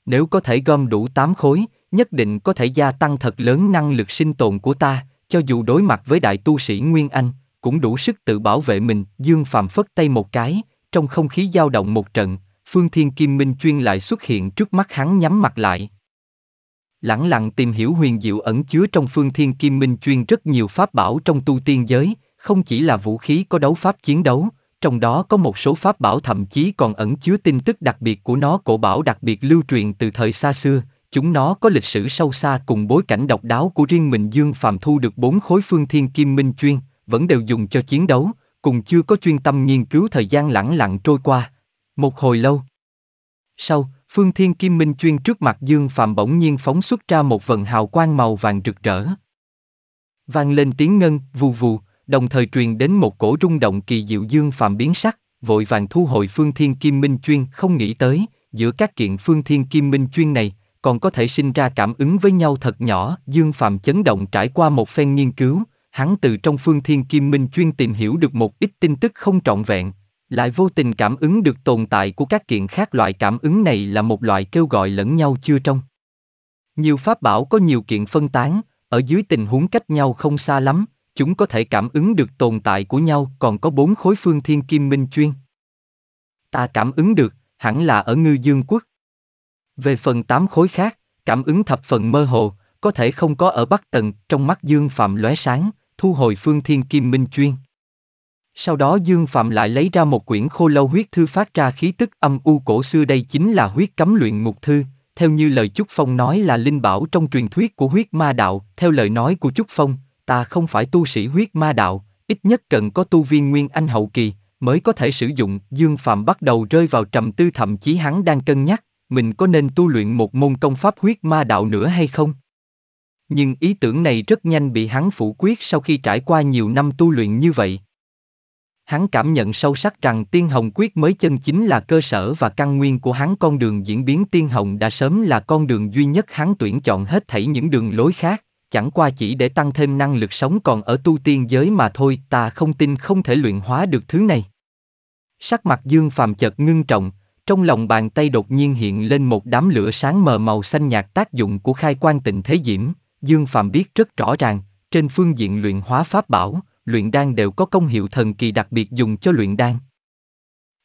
Nếu có thể gom đủ 8 khối, nhất định có thể gia tăng thật lớn năng lực sinh tồn của ta, cho dù đối mặt với đại tu sĩ Nguyên Anh, cũng đủ sức tự bảo vệ mình. Dương Phạm phất tay một cái, trong không khí dao động một trận, Phương Thiên Kim Minh chuyên lại xuất hiện trước mắt hắn nhắm mặt lại. Lặng lặng tìm hiểu huyền diệu ẩn chứa trong Phương Thiên Kim Minh chuyên rất nhiều pháp bảo trong tu tiên giới, không chỉ là vũ khí có đấu pháp chiến đấu, trong đó có một số pháp bảo thậm chí còn ẩn chứa tin tức đặc biệt của nó cổ bảo đặc biệt lưu truyền từ thời xa xưa, chúng nó có lịch sử sâu xa cùng bối cảnh độc đáo của riêng mình Dương Phàm thu được bốn khối phương thiên kim minh chuyên, vẫn đều dùng cho chiến đấu, cùng chưa có chuyên tâm nghiên cứu thời gian lẳng lặng trôi qua. Một hồi lâu. Sau, phương thiên kim minh chuyên trước mặt Dương Phàm bỗng nhiên phóng xuất ra một vần hào quang màu vàng rực rỡ. Vang lên tiếng ngân, vù vù, đồng thời truyền đến một cổ rung động kỳ diệu dương phàm biến sắc, vội vàng thu hồi phương thiên kim minh chuyên không nghĩ tới, giữa các kiện phương thiên kim minh chuyên này, còn có thể sinh ra cảm ứng với nhau thật nhỏ, dương phàm chấn động trải qua một phen nghiên cứu, hắn từ trong phương thiên kim minh chuyên tìm hiểu được một ít tin tức không trọn vẹn, lại vô tình cảm ứng được tồn tại của các kiện khác loại cảm ứng này là một loại kêu gọi lẫn nhau chưa trong. Nhiều pháp bảo có nhiều kiện phân tán, ở dưới tình huống cách nhau không xa lắm, chúng có thể cảm ứng được tồn tại của nhau còn có bốn khối phương thiên kim minh chuyên. Ta cảm ứng được, hẳn là ở ngư dương quốc. Về phần tám khối khác, cảm ứng thập phần mơ hồ, có thể không có ở Bắc Tần, trong mắt Dương Phạm lóe sáng, thu hồi phương thiên kim minh chuyên. Sau đó Dương Phạm lại lấy ra một quyển khô lâu huyết thư phát ra khí tức âm u cổ xưa đây chính là huyết cấm luyện ngục thư, theo như lời Trúc Phong nói là linh bảo trong truyền thuyết của huyết ma đạo, theo lời nói của Trúc Phong, ta không phải tu sĩ huyết ma đạo, ít nhất cần có tu viên nguyên anh hậu kỳ, mới có thể sử dụng. Dương Phạm bắt đầu rơi vào trầm tư thậm chí hắn đang cân nhắc, mình có nên tu luyện một môn công pháp huyết ma đạo nữa hay không? Nhưng ý tưởng này rất nhanh bị hắn phủ quyết sau khi trải qua nhiều năm tu luyện như vậy. Hắn cảm nhận sâu sắc rằng Tiên Hồng Quyết mới chân chính là cơ sở và căn nguyên của hắn con đường diễn biến Tiên Hồng đã sớm là con đường duy nhất hắn tuyển chọn hết thảy những đường lối khác chẳng qua chỉ để tăng thêm năng lực sống còn ở tu tiên giới mà thôi, ta không tin không thể luyện hóa được thứ này. Sắc mặt Dương Phàm chợt ngưng trọng, trong lòng bàn tay đột nhiên hiện lên một đám lửa sáng mờ màu xanh nhạt tác dụng của khai quan tịnh thế diễm, Dương Phàm biết rất rõ ràng, trên phương diện luyện hóa pháp bảo, luyện đan đều có công hiệu thần kỳ đặc biệt dùng cho luyện đan.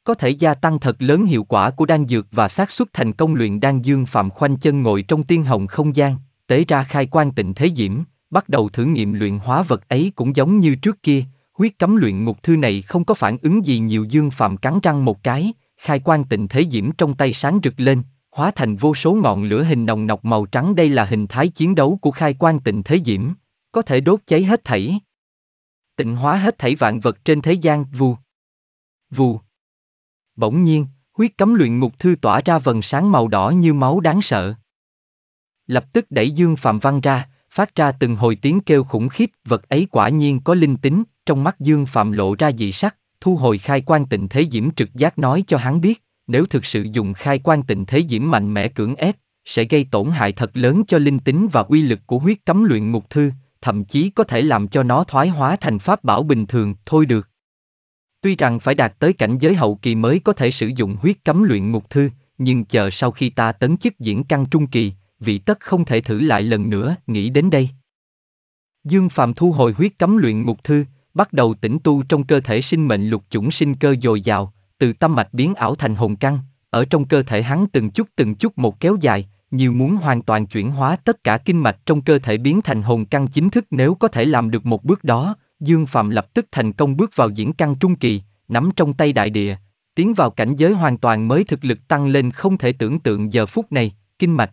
Có thể gia tăng thật lớn hiệu quả của đan dược và xác suất thành công luyện đan Dương Phạm khoanh chân ngồi trong tiên hồng không gian, tế ra khai quan tịnh thế diễm, bắt đầu thử nghiệm luyện hóa vật ấy cũng giống như trước kia, huyết cấm luyện ngục thư này không có phản ứng gì nhiều dương phạm cắn răng một cái, khai quan tịnh thế diễm trong tay sáng rực lên, hóa thành vô số ngọn lửa hình nồng nọc màu trắng đây là hình thái chiến đấu của khai quan tịnh thế diễm, có thể đốt cháy hết thảy. Tịnh hóa hết thảy vạn vật trên thế gian, vù. Vù. Bỗng nhiên, huyết cấm luyện ngục thư tỏa ra vần sáng màu đỏ như máu đáng sợ lập tức đẩy Dương Phạm Văn ra, phát ra từng hồi tiếng kêu khủng khiếp, vật ấy quả nhiên có linh tính, trong mắt Dương Phạm lộ ra dị sắc, thu hồi khai quan tịnh thế diễm trực giác nói cho hắn biết, nếu thực sự dùng khai quan tịnh thế diễm mạnh mẽ cưỡng ép, sẽ gây tổn hại thật lớn cho linh tính và uy lực của huyết cấm luyện ngục thư, thậm chí có thể làm cho nó thoái hóa thành pháp bảo bình thường, thôi được. Tuy rằng phải đạt tới cảnh giới hậu kỳ mới có thể sử dụng huyết cấm luyện ngục thư, nhưng chờ sau khi ta tấn chức diễn căn trung kỳ, vị tất không thể thử lại lần nữa, nghĩ đến đây. Dương Phạm thu hồi huyết cấm luyện mục thư, bắt đầu tĩnh tu trong cơ thể sinh mệnh lục chủng sinh cơ dồi dào, từ tâm mạch biến ảo thành hồn căn, ở trong cơ thể hắn từng chút từng chút một kéo dài, nhiều muốn hoàn toàn chuyển hóa tất cả kinh mạch trong cơ thể biến thành hồn căn chính thức nếu có thể làm được một bước đó, Dương Phạm lập tức thành công bước vào diễn căn trung kỳ, nắm trong tay đại địa, tiến vào cảnh giới hoàn toàn mới thực lực tăng lên không thể tưởng tượng giờ phút này, kinh mạch,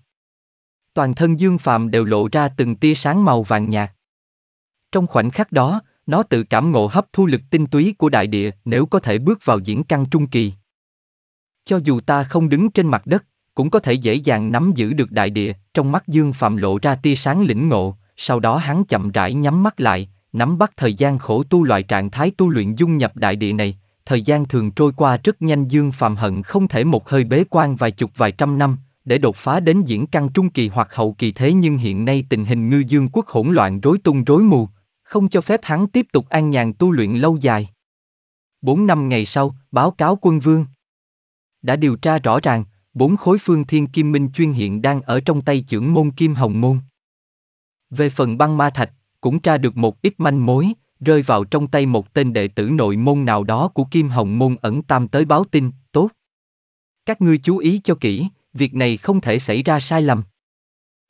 toàn thân Dương Phạm đều lộ ra từng tia sáng màu vàng nhạt. Trong khoảnh khắc đó, nó tự cảm ngộ hấp thu lực tinh túy của đại địa nếu có thể bước vào diễn căn trung kỳ. Cho dù ta không đứng trên mặt đất, cũng có thể dễ dàng nắm giữ được đại địa, trong mắt Dương Phạm lộ ra tia sáng lĩnh ngộ, sau đó hắn chậm rãi nhắm mắt lại, nắm bắt thời gian khổ tu loại trạng thái tu luyện dung nhập đại địa này, thời gian thường trôi qua rất nhanh Dương Phạm hận không thể một hơi bế quan vài chục vài trăm năm, để đột phá đến diễn căn trung kỳ hoặc hậu kỳ thế nhưng hiện nay tình hình ngư dương quốc hỗn loạn rối tung rối mù, không cho phép hắn tiếp tục an nhàn tu luyện lâu dài. Bốn năm ngày sau, báo cáo quân vương. Đã điều tra rõ ràng, bốn khối phương thiên kim minh chuyên hiện đang ở trong tay trưởng môn kim hồng môn. Về phần băng ma thạch, cũng tra được một ít manh mối, rơi vào trong tay một tên đệ tử nội môn nào đó của kim hồng môn ẩn tam tới báo tin, tốt. Các ngươi chú ý cho kỹ, việc này không thể xảy ra sai lầm.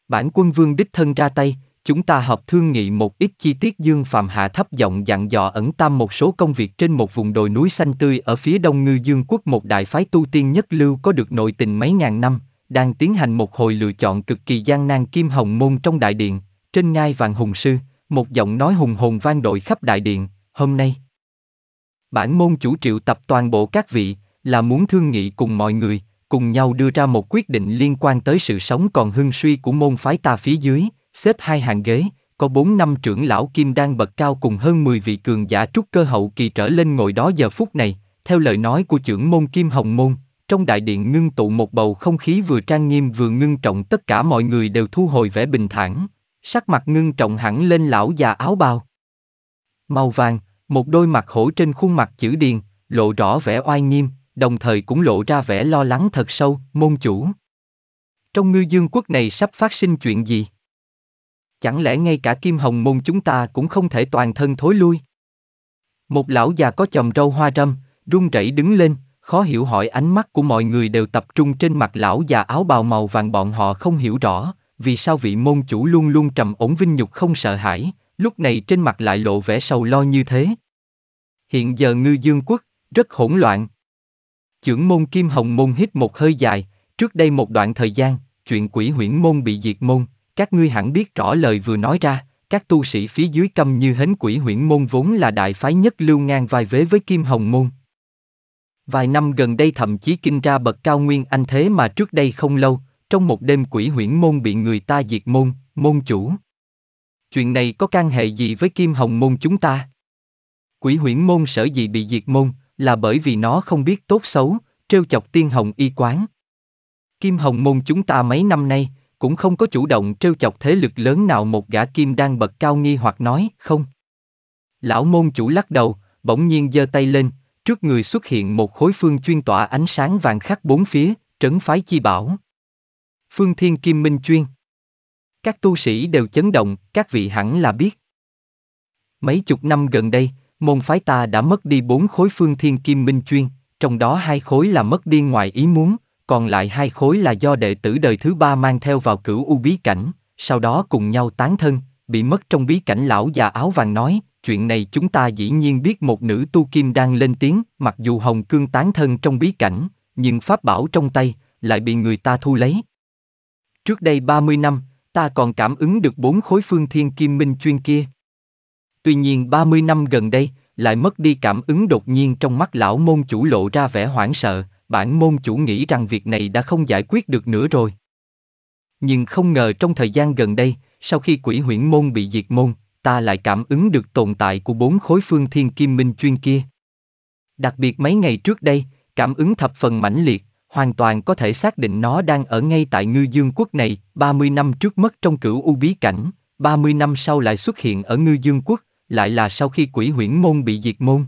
Bản quân vương đích thân ra tay, chúng ta họp thương nghị một ít chi tiết Dương Phạm hạ thấp giọng dặn dò ẩn tam một số công việc trên một vùng đồi núi xanh tươi ở phía đông ngư Dương quốc một đại phái tu tiên nhất lưu có được nội tình mấy ngàn năm, đang tiến hành một hồi lựa chọn cực kỳ gian nan kim hồng môn trong đại điện, trên ngai vàng hùng sư, một giọng nói hùng hồn vang đội khắp đại điện, hôm nay. Bản môn chủ triệu tập toàn bộ các vị, là muốn thương nghị cùng mọi người, cùng nhau đưa ra một quyết định liên quan tới sự sống còn hưng suy của môn phái ta phía dưới, xếp hai hàng ghế, có bốn năm trưởng lão kim đang bậc cao cùng hơn 10 vị cường giả trúc cơ hậu kỳ trở lên ngồi đó giờ phút này, theo lời nói của trưởng môn kim hồng môn, trong đại điện ngưng tụ một bầu không khí vừa trang nghiêm vừa ngưng trọng tất cả mọi người đều thu hồi vẻ bình thản, sắc mặt ngưng trọng hẳn lên lão già áo bào. Màu vàng, một đôi mặt hổ trên khuôn mặt chữ điền, lộ rõ vẻ oai nghiêm, đồng thời cũng lộ ra vẻ lo lắng thật sâu, môn chủ. Trong ngư dương quốc này sắp phát sinh chuyện gì? Chẳng lẽ ngay cả kim hồng môn chúng ta cũng không thể toàn thân thối lui? Một lão già có chồng râu hoa râm, run rẩy đứng lên, khó hiểu hỏi ánh mắt của mọi người đều tập trung trên mặt lão già áo bào màu vàng bọn họ không hiểu rõ, vì sao vị môn chủ luôn luôn trầm ổn vinh nhục không sợ hãi, lúc này trên mặt lại lộ vẻ sầu lo như thế. Hiện giờ ngư dương quốc, rất hỗn loạn, Chưởng môn kim hồng môn hít một hơi dài, trước đây một đoạn thời gian, chuyện quỷ huyễn môn bị diệt môn, các ngươi hẳn biết rõ lời vừa nói ra, các tu sĩ phía dưới câm như hến quỷ huyễn môn vốn là đại phái nhất lưu ngang vai vế với kim hồng môn. Vài năm gần đây thậm chí kinh ra bậc cao nguyên anh thế mà trước đây không lâu, trong một đêm quỷ huyễn môn bị người ta diệt môn, môn chủ. Chuyện này có can hệ gì với kim hồng môn chúng ta? Quỷ huyễn môn sở dĩ bị diệt môn, là bởi vì nó không biết tốt xấu, trêu chọc tiên hồng y quán. Kim hồng môn chúng ta mấy năm nay, cũng không có chủ động trêu chọc thế lực lớn nào một gã kim đang bật cao nghi hoặc nói, không. Lão môn chủ lắc đầu, bỗng nhiên giơ tay lên, trước người xuất hiện một khối phương chuyên tỏa ánh sáng vàng khắc bốn phía, trấn phái chi bảo. Phương Thiên Kim Minh Chuyên Các tu sĩ đều chấn động, các vị hẳn là biết. Mấy chục năm gần đây, Môn phái ta đã mất đi bốn khối phương thiên kim minh chuyên, trong đó hai khối là mất đi ngoài ý muốn, còn lại hai khối là do đệ tử đời thứ ba mang theo vào cửu u bí cảnh, sau đó cùng nhau tán thân, bị mất trong bí cảnh lão già áo vàng nói, chuyện này chúng ta dĩ nhiên biết một nữ tu kim đang lên tiếng, mặc dù Hồng Cương tán thân trong bí cảnh, nhưng pháp bảo trong tay, lại bị người ta thu lấy. Trước đây 30 năm, ta còn cảm ứng được bốn khối phương thiên kim minh chuyên kia, Tuy nhiên 30 năm gần đây, lại mất đi cảm ứng đột nhiên trong mắt lão môn chủ lộ ra vẻ hoảng sợ, bản môn chủ nghĩ rằng việc này đã không giải quyết được nữa rồi. Nhưng không ngờ trong thời gian gần đây, sau khi quỷ huyễn môn bị diệt môn, ta lại cảm ứng được tồn tại của bốn khối phương thiên kim minh chuyên kia. Đặc biệt mấy ngày trước đây, cảm ứng thập phần mãnh liệt, hoàn toàn có thể xác định nó đang ở ngay tại ngư dương quốc này, 30 năm trước mất trong cửu u bí cảnh, 30 năm sau lại xuất hiện ở ngư dương quốc, lại là sau khi quỷ huyễn môn bị diệt môn.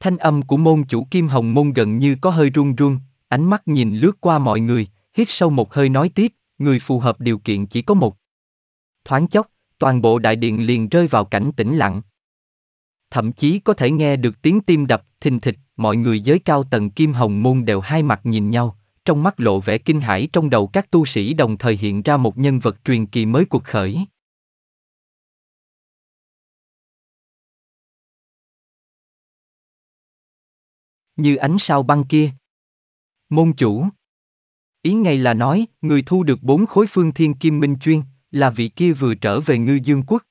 Thanh âm của môn chủ Kim Hồng môn gần như có hơi run run, ánh mắt nhìn lướt qua mọi người, hít sâu một hơi nói tiếp, người phù hợp điều kiện chỉ có một. Thoáng chốc, toàn bộ đại điện liền rơi vào cảnh tĩnh lặng. Thậm chí có thể nghe được tiếng tim đập, thình thịch, mọi người giới cao tầng Kim Hồng môn đều hai mặt nhìn nhau, trong mắt lộ vẻ kinh hãi trong đầu các tu sĩ đồng thời hiện ra một nhân vật truyền kỳ mới cuộc khởi. như ánh sao băng kia. Môn chủ Ý ngay là nói, người thu được bốn khối phương thiên kim minh chuyên, là vị kia vừa trở về ngư dương quốc.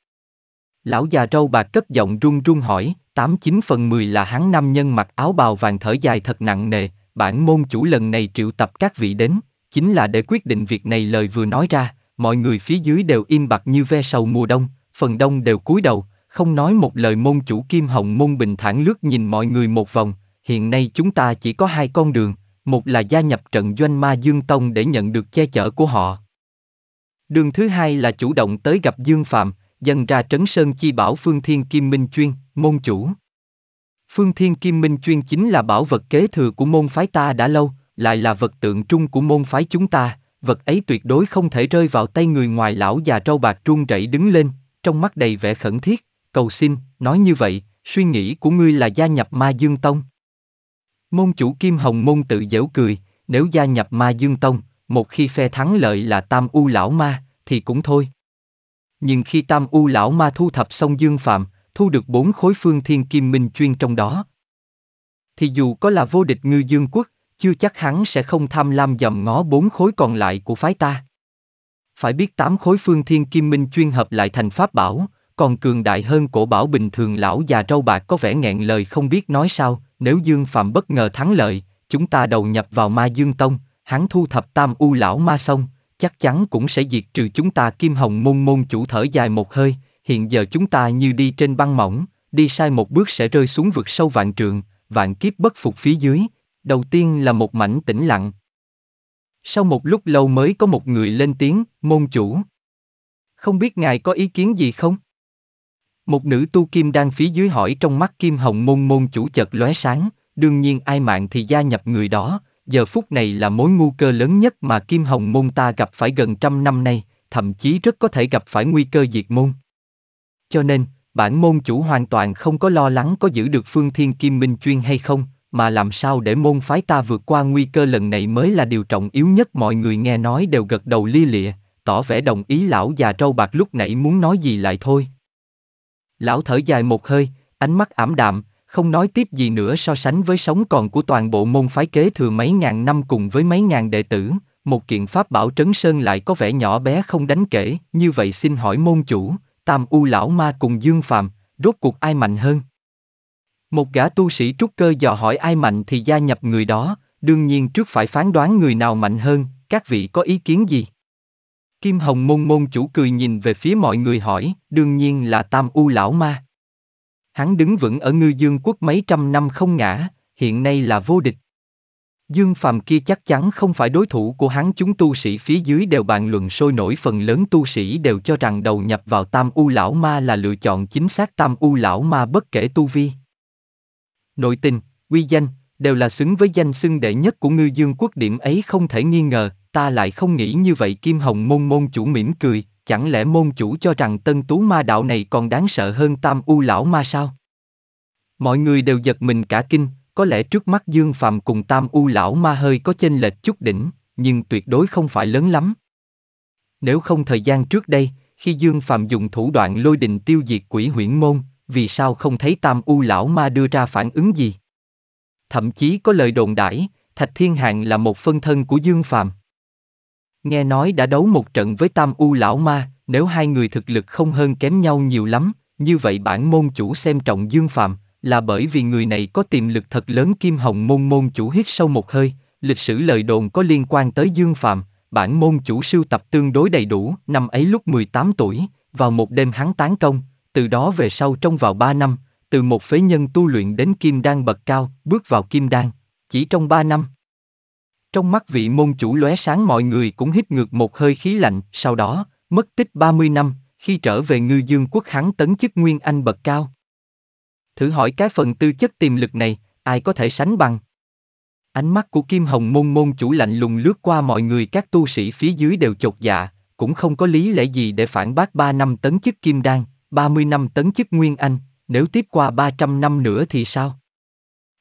Lão già râu bạc cất giọng run run hỏi, tám chín phần mười là hắn nam nhân mặc áo bào vàng thở dài thật nặng nề, bản môn chủ lần này triệu tập các vị đến, chính là để quyết định việc này lời vừa nói ra, mọi người phía dưới đều im bặt như ve sầu mùa đông, phần đông đều cúi đầu, không nói một lời môn chủ kim hồng môn bình thản lướt nhìn mọi người một vòng, hiện nay chúng ta chỉ có hai con đường, một là gia nhập trận doanh ma Dương Tông để nhận được che chở của họ. Đường thứ hai là chủ động tới gặp Dương Phạm, dâng ra trấn sơn chi bảo Phương Thiên Kim Minh Chuyên, môn chủ. Phương Thiên Kim Minh Chuyên chính là bảo vật kế thừa của môn phái ta đã lâu, lại là vật tượng trung của môn phái chúng ta, vật ấy tuyệt đối không thể rơi vào tay người ngoài lão già trâu bạc trung rẩy đứng lên, trong mắt đầy vẻ khẩn thiết, cầu xin, nói như vậy, suy nghĩ của ngươi là gia nhập ma dương tông. Môn chủ Kim Hồng Môn tự giễu cười, nếu gia nhập Ma Dương Tông, một khi phe thắng lợi là Tam U Lão Ma, thì cũng thôi. Nhưng khi Tam U Lão Ma thu thập xong Dương Phạm, thu được bốn khối phương thiên kim minh chuyên trong đó. Thì dù có là vô địch ngư dương quốc, chưa chắc hắn sẽ không tham lam dầm ngó bốn khối còn lại của phái ta. Phải biết tám khối phương thiên kim minh chuyên hợp lại thành pháp bảo, còn cường đại hơn cổ bảo bình thường lão già râu bạc có vẻ nghẹn lời không biết nói sao, nếu Dương Phạm bất ngờ thắng lợi, chúng ta đầu nhập vào Ma Dương Tông, hắn thu thập tam u lão ma xong, chắc chắn cũng sẽ diệt trừ chúng ta Kim Hồng môn môn chủ thở dài một hơi, hiện giờ chúng ta như đi trên băng mỏng, đi sai một bước sẽ rơi xuống vực sâu vạn trượng, vạn kiếp bất phục phía dưới, đầu tiên là một mảnh tĩnh lặng. Sau một lúc lâu mới có một người lên tiếng, môn chủ. Không biết ngài có ý kiến gì không? Một nữ tu kim đang phía dưới hỏi trong mắt kim hồng môn môn chủ chợt lóe sáng, đương nhiên ai mạng thì gia nhập người đó, giờ phút này là mối ngu cơ lớn nhất mà kim hồng môn ta gặp phải gần trăm năm nay, thậm chí rất có thể gặp phải nguy cơ diệt môn. Cho nên, bản môn chủ hoàn toàn không có lo lắng có giữ được phương thiên kim minh chuyên hay không, mà làm sao để môn phái ta vượt qua nguy cơ lần này mới là điều trọng yếu nhất mọi người nghe nói đều gật đầu lia lịa, tỏ vẻ đồng ý lão già trâu bạc lúc nãy muốn nói gì lại thôi, Lão thở dài một hơi, ánh mắt ảm đạm, không nói tiếp gì nữa so sánh với sống còn của toàn bộ môn phái kế thừa mấy ngàn năm cùng với mấy ngàn đệ tử, một kiện pháp bảo trấn sơn lại có vẻ nhỏ bé không đánh kể, như vậy xin hỏi môn chủ, tam u lão ma cùng dương phàm, rốt cuộc ai mạnh hơn? Một gã tu sĩ trúc cơ dò hỏi ai mạnh thì gia nhập người đó, đương nhiên trước phải phán đoán người nào mạnh hơn, các vị có ý kiến gì? Kim Hồng môn môn chủ cười nhìn về phía mọi người hỏi, đương nhiên là Tam U Lão Ma. Hắn đứng vững ở ngư dương quốc mấy trăm năm không ngã, hiện nay là vô địch. Dương phàm kia chắc chắn không phải đối thủ của hắn chúng tu sĩ phía dưới đều bàn luận sôi nổi phần lớn tu sĩ đều cho rằng đầu nhập vào Tam U Lão Ma là lựa chọn chính xác Tam U Lão Ma bất kể tu vi. Nội tình, uy danh, đều là xứng với danh xưng đệ nhất của ngư dương quốc điểm ấy không thể nghi ngờ, ta lại không nghĩ như vậy Kim Hồng môn môn chủ mỉm cười, chẳng lẽ môn chủ cho rằng tân tú ma đạo này còn đáng sợ hơn tam u lão ma sao? Mọi người đều giật mình cả kinh, có lẽ trước mắt Dương Phạm cùng tam u lão ma hơi có chênh lệch chút đỉnh, nhưng tuyệt đối không phải lớn lắm. Nếu không thời gian trước đây, khi Dương Phạm dùng thủ đoạn lôi đình tiêu diệt quỷ huyễn môn, vì sao không thấy tam u lão ma đưa ra phản ứng gì? Thậm chí có lời đồn đãi, Thạch Thiên Hạng là một phân thân của Dương Phạm. Nghe nói đã đấu một trận với Tam U Lão Ma, nếu hai người thực lực không hơn kém nhau nhiều lắm, như vậy bản môn chủ xem trọng Dương Phạm, là bởi vì người này có tiềm lực thật lớn Kim Hồng môn môn chủ hít sâu một hơi, lịch sử lời đồn có liên quan tới Dương Phạm, bản môn chủ sưu tập tương đối đầy đủ, năm ấy lúc 18 tuổi, vào một đêm hắn tán công, từ đó về sau trong vào 3 năm, từ một phế nhân tu luyện đến kim đan bậc cao, bước vào kim đan, chỉ trong 3 năm. Trong mắt vị môn chủ lóe sáng mọi người cũng hít ngược một hơi khí lạnh, sau đó, mất tích 30 năm, khi trở về ngư dương quốc hắn tấn chức nguyên anh bậc cao. Thử hỏi cái phần tư chất tiềm lực này, ai có thể sánh bằng? Ánh mắt của Kim Hồng môn môn chủ lạnh lùng lướt qua mọi người các tu sĩ phía dưới đều chột dạ, cũng không có lý lẽ gì để phản bác 3 năm tấn chức Kim Đan, 30 năm tấn chức Nguyên Anh, nếu tiếp qua 300 năm nữa thì sao?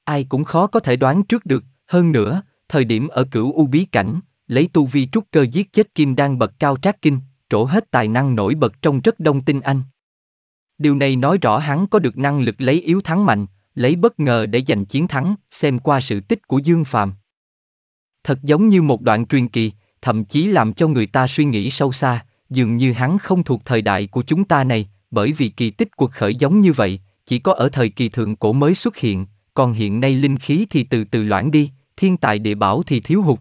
Ai cũng khó có thể đoán trước được, hơn nữa, Thời điểm ở cửu U bí cảnh, lấy tu vi trúc cơ giết chết kim đang bậc cao trác kinh, trổ hết tài năng nổi bật trong rất đông tinh anh. Điều này nói rõ hắn có được năng lực lấy yếu thắng mạnh, lấy bất ngờ để giành chiến thắng, xem qua sự tích của Dương Phàm. Thật giống như một đoạn truyền kỳ, thậm chí làm cho người ta suy nghĩ sâu xa, dường như hắn không thuộc thời đại của chúng ta này, bởi vì kỳ tích cuộc khởi giống như vậy, chỉ có ở thời kỳ thượng cổ mới xuất hiện, còn hiện nay linh khí thì từ từ loãng đi, thiên tài địa bảo thì thiếu hụt.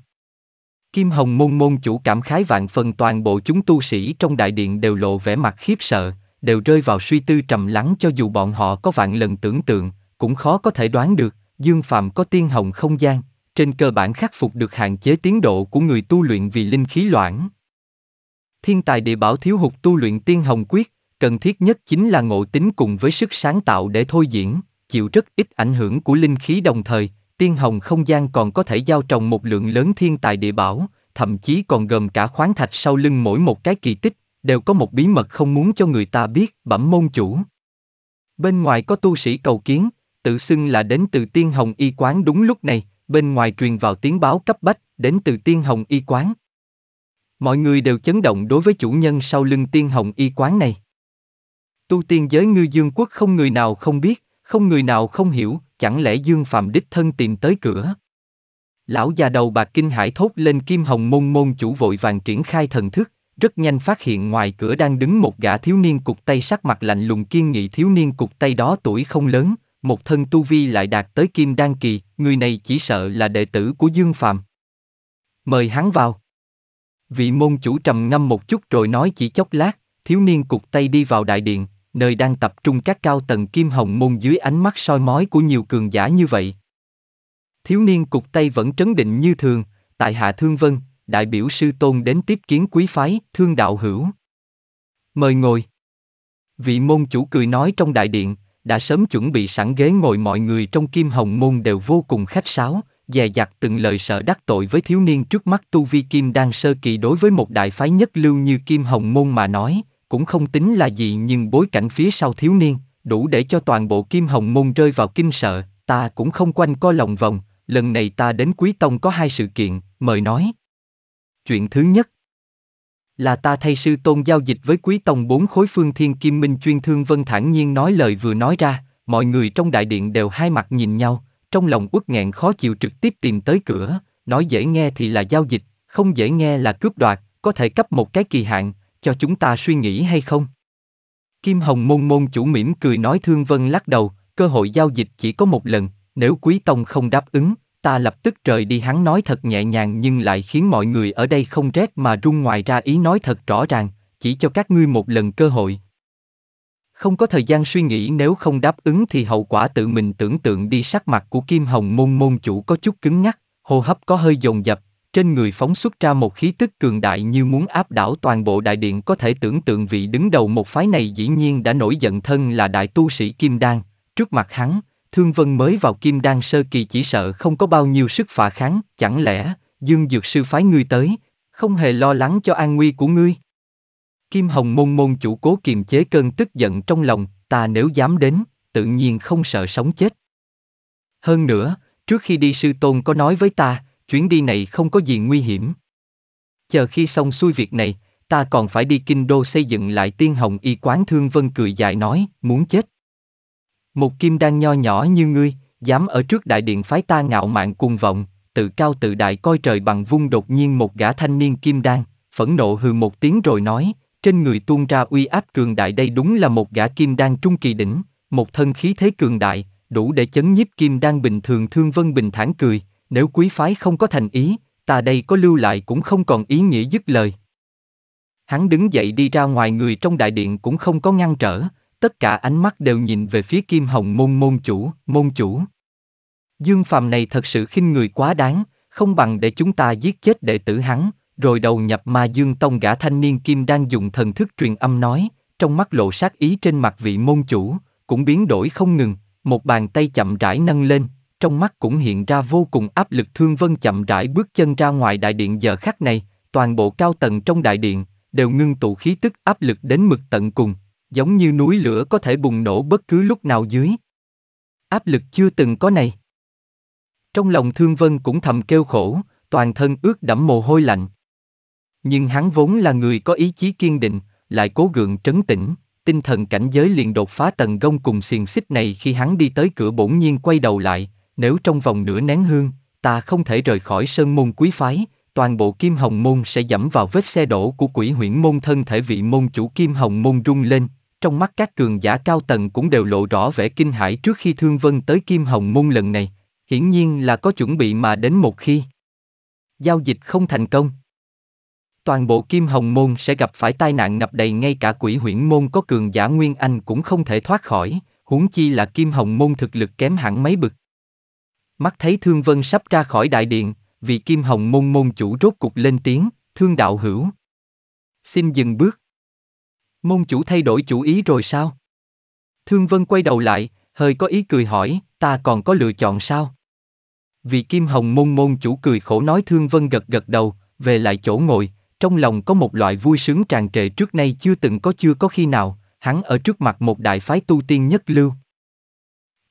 Kim Hồng môn môn chủ cảm khái vạn phần toàn bộ chúng tu sĩ trong đại điện đều lộ vẻ mặt khiếp sợ, đều rơi vào suy tư trầm lắng cho dù bọn họ có vạn lần tưởng tượng, cũng khó có thể đoán được, Dương Phạm có tiên hồng không gian, trên cơ bản khắc phục được hạn chế tiến độ của người tu luyện vì linh khí loãng. Thiên tài địa bảo thiếu hụt tu luyện tiên hồng quyết, cần thiết nhất chính là ngộ tính cùng với sức sáng tạo để thôi diễn, chịu rất ít ảnh hưởng của linh khí đồng thời, tiên hồng không gian còn có thể giao trồng một lượng lớn thiên tài địa bảo, thậm chí còn gồm cả khoáng thạch sau lưng mỗi một cái kỳ tích, đều có một bí mật không muốn cho người ta biết, bẩm môn chủ. Bên ngoài có tu sĩ cầu kiến, tự xưng là đến từ tiên hồng y quán đúng lúc này, bên ngoài truyền vào tiếng báo cấp bách, đến từ tiên hồng y quán. Mọi người đều chấn động đối với chủ nhân sau lưng tiên hồng y quán này. Tu tiên giới ngư dương quốc không người nào không biết, không người nào không hiểu, chẳng lẽ Dương Phạm đích thân tìm tới cửa? Lão già đầu bạc kinh hải thốt lên kim hồng môn môn chủ vội vàng triển khai thần thức, rất nhanh phát hiện ngoài cửa đang đứng một gã thiếu niên cục tay sắc mặt lạnh lùng kiên nghị thiếu niên cục tay đó tuổi không lớn, một thân tu vi lại đạt tới kim đan kỳ, người này chỉ sợ là đệ tử của Dương Phạm. Mời hắn vào. Vị môn chủ trầm ngâm một chút rồi nói chỉ chốc lát, thiếu niên cục tay đi vào đại điện, nơi đang tập trung các cao tầng kim hồng môn dưới ánh mắt soi mói của nhiều cường giả như vậy. Thiếu niên cục tay vẫn trấn định như thường, tại Hạ Thương Vân, đại biểu sư tôn đến tiếp kiến quý phái, thương đạo hữu. Mời ngồi. Vị môn chủ cười nói trong đại điện, đã sớm chuẩn bị sẵn ghế ngồi mọi người trong kim hồng môn đều vô cùng khách sáo, dè dặt từng lời sợ đắc tội với thiếu niên trước mắt tu vi kim đang sơ kỳ đối với một đại phái nhất lưu như kim hồng môn mà nói, cũng không tính là gì nhưng bối cảnh phía sau thiếu niên, đủ để cho toàn bộ kim hồng môn rơi vào kinh sợ, ta cũng không quanh co lòng vòng, lần này ta đến Quý Tông có hai sự kiện, mời nói. Chuyện thứ nhất là ta thay sư tôn giao dịch với Quý Tông bốn khối phương thiên kim minh chuyên thương vân thản nhiên nói lời vừa nói ra, mọi người trong đại điện đều hai mặt nhìn nhau, trong lòng uất nghẹn khó chịu trực tiếp tìm tới cửa, nói dễ nghe thì là giao dịch, không dễ nghe là cướp đoạt, có thể cấp một cái kỳ hạn, cho chúng ta suy nghĩ hay không? Kim Hồng môn môn chủ mỉm cười nói Thương Vân lắc đầu, cơ hội giao dịch chỉ có một lần, nếu Quý Tông không đáp ứng, ta lập tức rời đi hắn nói thật nhẹ nhàng nhưng lại khiến mọi người ở đây không rét mà run ngoài ra ý nói thật rõ ràng, chỉ cho các ngươi một lần cơ hội. Không có thời gian suy nghĩ nếu không đáp ứng thì hậu quả tự mình tưởng tượng đi sắc mặt của Kim Hồng môn môn chủ có chút cứng nhắc, hô hấp có hơi dồn dập, trên người phóng xuất ra một khí tức cường đại như muốn áp đảo toàn bộ đại điện có thể tưởng tượng vị đứng đầu một phái này dĩ nhiên đã nổi giận thân là đại tu sĩ Kim Đan, trước mặt hắn, Thương Vân mới vào Kim Đan sơ kỳ chỉ sợ không có bao nhiêu sức phả kháng, chẳng lẽ, Dương Dược Sư phái ngươi tới, không hề lo lắng cho an nguy của ngươi. Kim Hồng môn môn chủ cố kiềm chế cơn tức giận trong lòng, ta nếu dám đến, tự nhiên không sợ sống chết. Hơn nữa, trước khi đi sư tôn có nói với ta, chuyến đi này không có gì nguy hiểm. Chờ khi xong xuôi việc này, ta còn phải đi kinh đô xây dựng lại tiên hồng y quán thương vân cười dài nói, muốn chết. Một kim đan nho nhỏ như ngươi, dám ở trước đại điện phái ta ngạo mạn cuồng vọng, tự cao tự đại coi trời bằng vung đột nhiên một gã thanh niên kim đan, phẫn nộ hừ một tiếng rồi nói, trên người tuôn ra uy áp cường đại đây đúng là một gã kim đan trung kỳ đỉnh, một thân khí thế cường đại, đủ để chấn nhiếp kim đan bình thường thương vân bình thản cười, nếu quý phái không có thành ý, ta đây có lưu lại cũng không còn ý nghĩa dứt lời. Hắn đứng dậy đi ra ngoài người trong đại điện cũng không có ngăn trở, tất cả ánh mắt đều nhìn về phía Kim Hồng môn môn chủ, môn chủ. Dương phàm này thật sự khinh người quá đáng, không bằng để chúng ta giết chết đệ tử hắn, rồi đầu nhập ma dương tông gã thanh niên Kim đang dùng thần thức truyền âm nói, trong mắt lộ sát ý trên mặt vị môn chủ, cũng biến đổi không ngừng, một bàn tay chậm rãi nâng lên, trong mắt cũng hiện ra vô cùng áp lực Thương Vân chậm rãi bước chân ra ngoài đại điện giờ khắc này, toàn bộ cao tầng trong đại điện, đều ngưng tụ khí tức áp lực đến mực tận cùng, giống như núi lửa có thể bùng nổ bất cứ lúc nào dưới. Áp lực chưa từng có này. Trong lòng Thương Vân cũng thầm kêu khổ, toàn thân ướt đẫm mồ hôi lạnh. Nhưng hắn vốn là người có ý chí kiên định, lại cố gượng trấn tĩnh, tinh thần cảnh giới liền đột phá tầng gông cùng xiềng xích này khi hắn đi tới cửa bỗng nhiên quay đầu lại, nếu trong vòng nửa nén hương, ta không thể rời khỏi sơn môn quý phái, toàn bộ kim hồng môn sẽ dẫm vào vết xe đổ của quỷ huyễn môn thân thể vị môn chủ kim hồng môn rung lên, trong mắt các cường giả cao tầng cũng đều lộ rõ vẻ kinh hãi trước khi Thương Vân tới Kim Hồng Môn lần này, hiển nhiên là có chuẩn bị mà đến một khi. Giao dịch không thành công. Toàn bộ Kim Hồng Môn sẽ gặp phải tai nạn ngập đầy ngay cả quỷ huyễn môn có cường giả Nguyên Anh cũng không thể thoát khỏi, huống chi là Kim Hồng Môn thực lực kém hẳn mấy bực. Mắt thấy Thương Vân sắp ra khỏi đại điện, vị Kim Hồng môn môn chủ rốt cục lên tiếng, Thương đạo hữu. Xin dừng bước. Môn chủ thay đổi chủ ý rồi sao? Thương Vân quay đầu lại, hơi có ý cười hỏi, ta còn có lựa chọn sao? Vị Kim Hồng môn môn chủ cười khổ nói Thương Vân gật gật đầu, về lại chỗ ngồi, trong lòng có một loại vui sướng tràn trề trước nay chưa từng có chưa có khi nào, hắn ở trước mặt một đại phái tu tiên nhất lưu.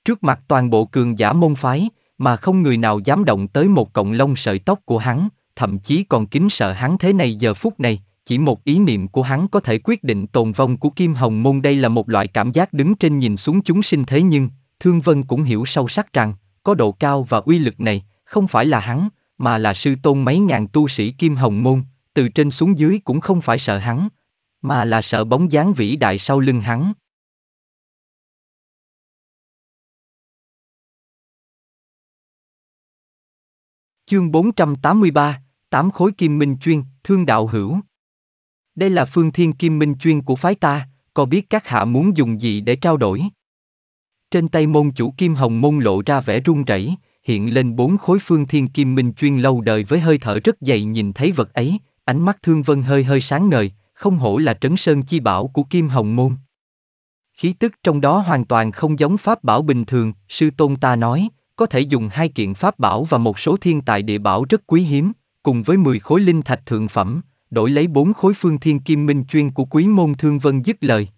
Trước mặt toàn bộ cường giả môn phái, mà không người nào dám động tới một cọng lông sợi tóc của hắn, thậm chí còn kính sợ hắn thế này giờ phút này, chỉ một ý niệm của hắn có thể quyết định tồn vong của Kim Hồng Môn đây là một loại cảm giác đứng trên nhìn xuống chúng sinh thế nhưng, Thương Vân cũng hiểu sâu sắc rằng, có độ cao và uy lực này, không phải là hắn, mà là sư tôn mấy ngàn tu sĩ Kim Hồng Môn, từ trên xuống dưới cũng không phải sợ hắn, mà là sợ bóng dáng vĩ đại sau lưng hắn, Chương 483, Tám khối kim minh chuyên, thương đạo hữu. Đây là phương thiên kim minh chuyên của phái ta, có biết các hạ muốn dùng gì để trao đổi. Trên tay môn chủ kim hồng môn lộ ra vẻ run rẩy, hiện lên bốn khối phương thiên kim minh chuyên lâu đời với hơi thở rất dày nhìn thấy vật ấy, ánh mắt thương vân hơi hơi sáng ngời, không hổ là trấn sơn chi bảo của kim hồng môn. Khí tức trong đó hoàn toàn không giống pháp bảo bình thường, sư tôn ta nói, có thể dùng hai kiện pháp bảo và một số thiên tài địa bảo rất quý hiếm, cùng với 10 khối linh thạch thượng phẩm, đổi lấy bốn khối phương thiên kim minh chuyên của quý môn thương vân dứt lời.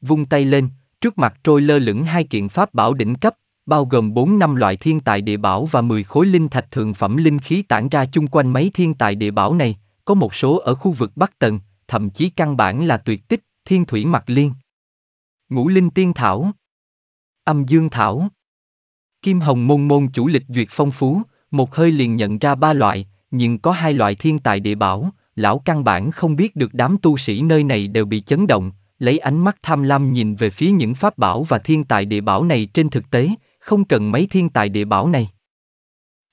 Vung tay lên, trước mặt trôi lơ lửng hai kiện pháp bảo đỉnh cấp, bao gồm bốn năm loại thiên tài địa bảo và 10 khối linh thạch thượng phẩm linh khí tản ra chung quanh mấy thiên tài địa bảo này, có một số ở khu vực Bắc Tần, thậm chí căn bản là tuyệt tích, thiên thủy mặt liên. Ngũ linh tiên thảo Âm dương thảo Kim Hồng Môn Môn chủ lịch duyệt phong phú, một hơi liền nhận ra ba loại, nhưng có hai loại thiên tài địa bảo, lão căn bản không biết được đám tu sĩ nơi này đều bị chấn động, lấy ánh mắt tham lam nhìn về phía những pháp bảo và thiên tài địa bảo này trên thực tế, không cần mấy thiên tài địa bảo này.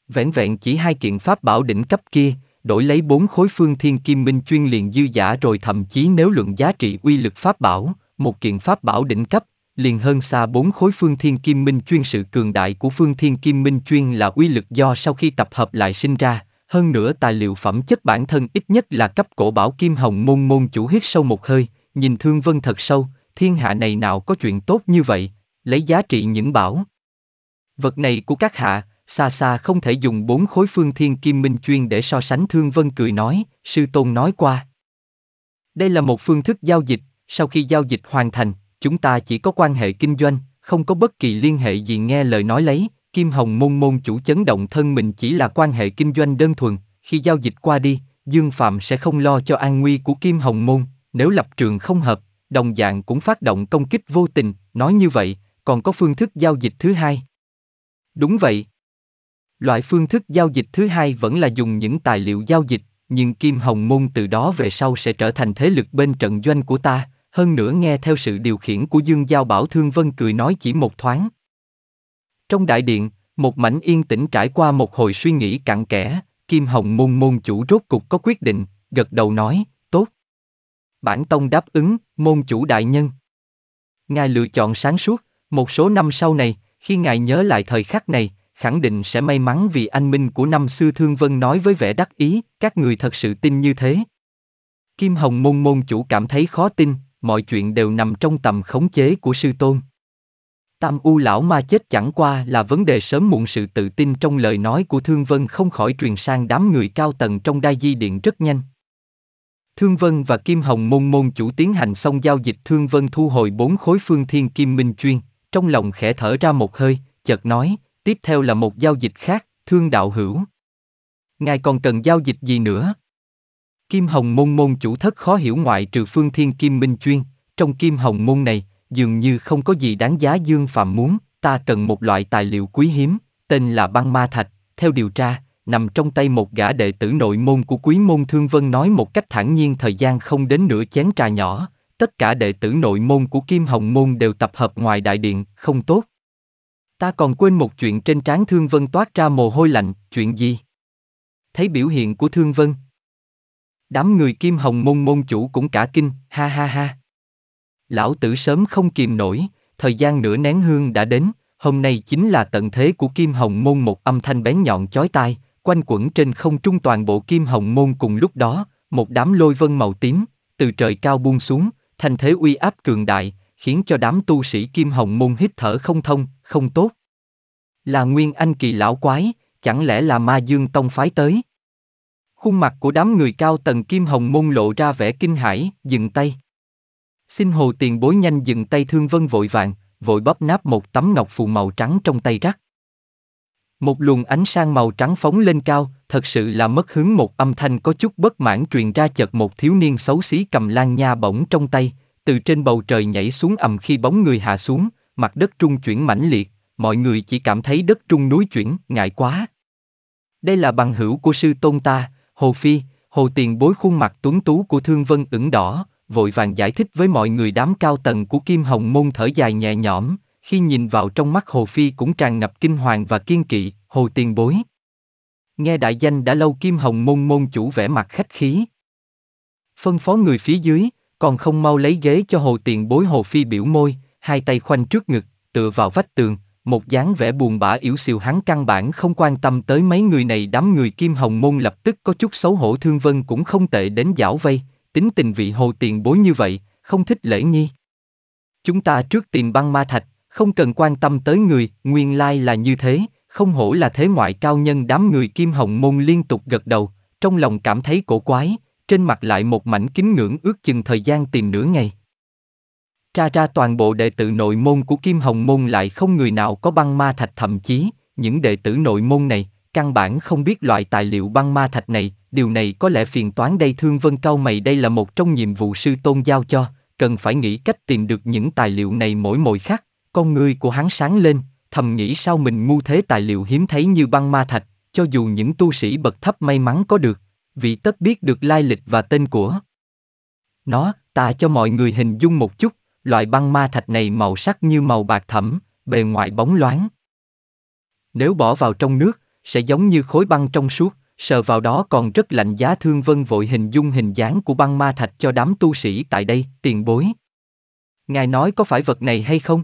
Vẹn vẹn chỉ hai kiện pháp bảo đỉnh cấp kia, đổi lấy bốn khối phương thiên kim minh chuyên liền dư giả rồi thậm chí nếu luận giá trị uy lực pháp bảo, một kiện pháp bảo đỉnh cấp, liền hơn xa bốn khối phương thiên kim minh chuyên sự cường đại của phương thiên kim minh chuyên là uy lực do sau khi tập hợp lại sinh ra, hơn nữa tài liệu phẩm chất bản thân ít nhất là cấp cổ bảo kim hồng môn môn chủ hít sâu một hơi, nhìn thương vân thật sâu, thiên hạ này nào có chuyện tốt như vậy, lấy giá trị những bảo. Vật này của các hạ, xa xa không thể dùng bốn khối phương thiên kim minh chuyên để so sánh thương vân cười nói, sư tôn nói qua. Đây là một phương thức giao dịch, sau khi giao dịch hoàn thành, chúng ta chỉ có quan hệ kinh doanh, không có bất kỳ liên hệ gì nghe lời nói lấy, Kim Hồng môn môn chủ chấn động thân mình chỉ là quan hệ kinh doanh đơn thuần, khi giao dịch qua đi, Dương Phạm sẽ không lo cho an nguy của Kim Hồng môn, nếu lập trường không hợp, đồng dạng cũng phát động công kích vô tình, nói như vậy, còn có phương thức giao dịch thứ hai. Đúng vậy. Loại phương thức giao dịch thứ hai vẫn là dùng những tài liệu giao dịch, nhưng Kim Hồng Môn từ đó về sau sẽ trở thành thế lực bên trận doanh của ta, hơn nữa nghe theo sự điều khiển của Dương Giao Bảo Thương Vân cười nói chỉ một thoáng. Trong đại điện, một mảnh yên tĩnh trải qua một hồi suy nghĩ cặn kẽ, Kim Hồng môn môn chủ rốt cục có quyết định, gật đầu nói, tốt. Bản tông đáp ứng, môn chủ đại nhân. Ngài lựa chọn sáng suốt, một số năm sau này, khi ngài nhớ lại thời khắc này, khẳng định sẽ may mắn vì anh minh của năm xưa Thương Vân nói với vẻ đắc ý, các người thật sự tin như thế. Kim Hồng môn môn chủ cảm thấy khó tin, mọi chuyện đều nằm trong tầm khống chế của sư tôn. Tam U lão ma chết chẳng qua là vấn đề sớm muộn sự tự tin trong lời nói của Thương Vân không khỏi truyền sang đám người cao tầng trong đai di điện rất nhanh. Thương Vân và Kim Hồng môn môn chủ tiến hành xong giao dịch Thương Vân thu hồi bốn khối phương thiên kim minh chuyên, trong lòng khẽ thở ra một hơi, chợt nói, tiếp theo là một giao dịch khác, thương đạo hữu. Ngài còn cần giao dịch gì nữa? Kim Hồng Môn môn chủ thất khó hiểu ngoại trừ phương thiên kim minh chuyên, trong Kim Hồng Môn này, dường như không có gì đáng giá Dương Phạm muốn, ta cần một loại tài liệu quý hiếm, tên là băng ma thạch, theo điều tra, nằm trong tay một gã đệ tử nội môn của quý môn Thương Vân nói một cách thản nhiên thời gian không đến nửa chén trà nhỏ, tất cả đệ tử nội môn của Kim Hồng Môn đều tập hợp ngoài đại điện, không tốt. Ta còn quên một chuyện trên trán Thương Vân toát ra mồ hôi lạnh, chuyện gì? Thấy biểu hiện của Thương Vân, Đám người kim hồng môn môn chủ cũng cả kinh, ha ha ha. Lão tử sớm không kìm nổi, thời gian nửa nén hương đã đến, hôm nay chính là tận thế của kim hồng môn một âm thanh bén nhọn chói tai, quanh quẩn trên không trung toàn bộ kim hồng môn cùng lúc đó, một đám lôi vân màu tím, từ trời cao buông xuống, thành thế uy áp cường đại, khiến cho đám tu sĩ kim hồng môn hít thở không thông, không tốt. Là nguyên anh kỳ lão quái, chẳng lẽ là ma dương tông phái tới? Khuôn mặt của đám người cao tầng kim hồng môn lộ ra vẻ kinh hãi, dừng tay. Xin hồ tiền bối nhanh dừng tay thương vân vội vàng, vội bóp nát một tấm ngọc phù màu trắng trong tay rắc. Một luồng ánh sang màu trắng phóng lên cao, thật sự là mất hứng một âm thanh có chút bất mãn truyền ra chợt một thiếu niên xấu xí cầm lan nha bổng trong tay, từ trên bầu trời nhảy xuống ầm khi bóng người hạ xuống, mặt đất trung chuyển mãnh liệt, mọi người chỉ cảm thấy đất trung núi chuyển, ngại quá. Đây là bằng hữu của sư tôn ta, Hồ Phi, Hồ Tiền bối khuôn mặt tuấn tú của Thương Vân ửng đỏ, vội vàng giải thích với mọi người đám cao tầng của Kim Hồng Môn thở dài nhẹ nhõm, khi nhìn vào trong mắt Hồ Phi cũng tràn ngập kinh hoàng và kiên kỵ, Hồ Tiền bối. Nghe đại danh đã lâu Kim Hồng Môn môn chủ vẻ mặt khách khí. Phân phó người phía dưới, còn không mau lấy ghế cho Hồ Tiền bối Hồ Phi biểu môi, hai tay khoanh trước ngực, tựa vào vách tường, một dáng vẻ buồn bã yếu xìu hắn căn bản không quan tâm tới mấy người này đám người kim hồng môn lập tức có chút xấu hổ thương vân cũng không tệ đến giảo vây, tính tình vị hồ tiền bối như vậy, không thích lễ nghi. Chúng ta trước tìm băng ma thạch, không cần quan tâm tới người, nguyên lai là như thế, không hổ là thế ngoại cao nhân đám người kim hồng môn liên tục gật đầu, trong lòng cảm thấy cổ quái, trên mặt lại một mảnh kính ngưỡng ước chừng thời gian tìm nửa ngày tra ra toàn bộ đệ tử nội môn của Kim Hồng Môn lại không người nào có băng ma thạch thậm chí, những đệ tử nội môn này, căn bản không biết loại tài liệu băng ma thạch này, điều này có lẽ phiền toán đây Thương Vân Cao mày đây là một trong nhiệm vụ sư tôn giao cho, cần phải nghĩ cách tìm được những tài liệu này mỗi mỗi khắc, con người của hắn sáng lên, thầm nghĩ sao mình ngu thế tài liệu hiếm thấy như băng ma thạch, cho dù những tu sĩ bậc thấp may mắn có được, vì tất biết được lai lịch và tên của nó, ta cho mọi người hình dung một chút, loại băng ma thạch này màu sắc như màu bạc thẫm, bề ngoài bóng loáng. Nếu bỏ vào trong nước, sẽ giống như khối băng trong suốt, sờ vào đó còn rất lạnh giá thương vân vội hình dung hình dáng của băng ma thạch cho đám tu sĩ tại đây, tiền bối. Ngài nói có phải vật này hay không?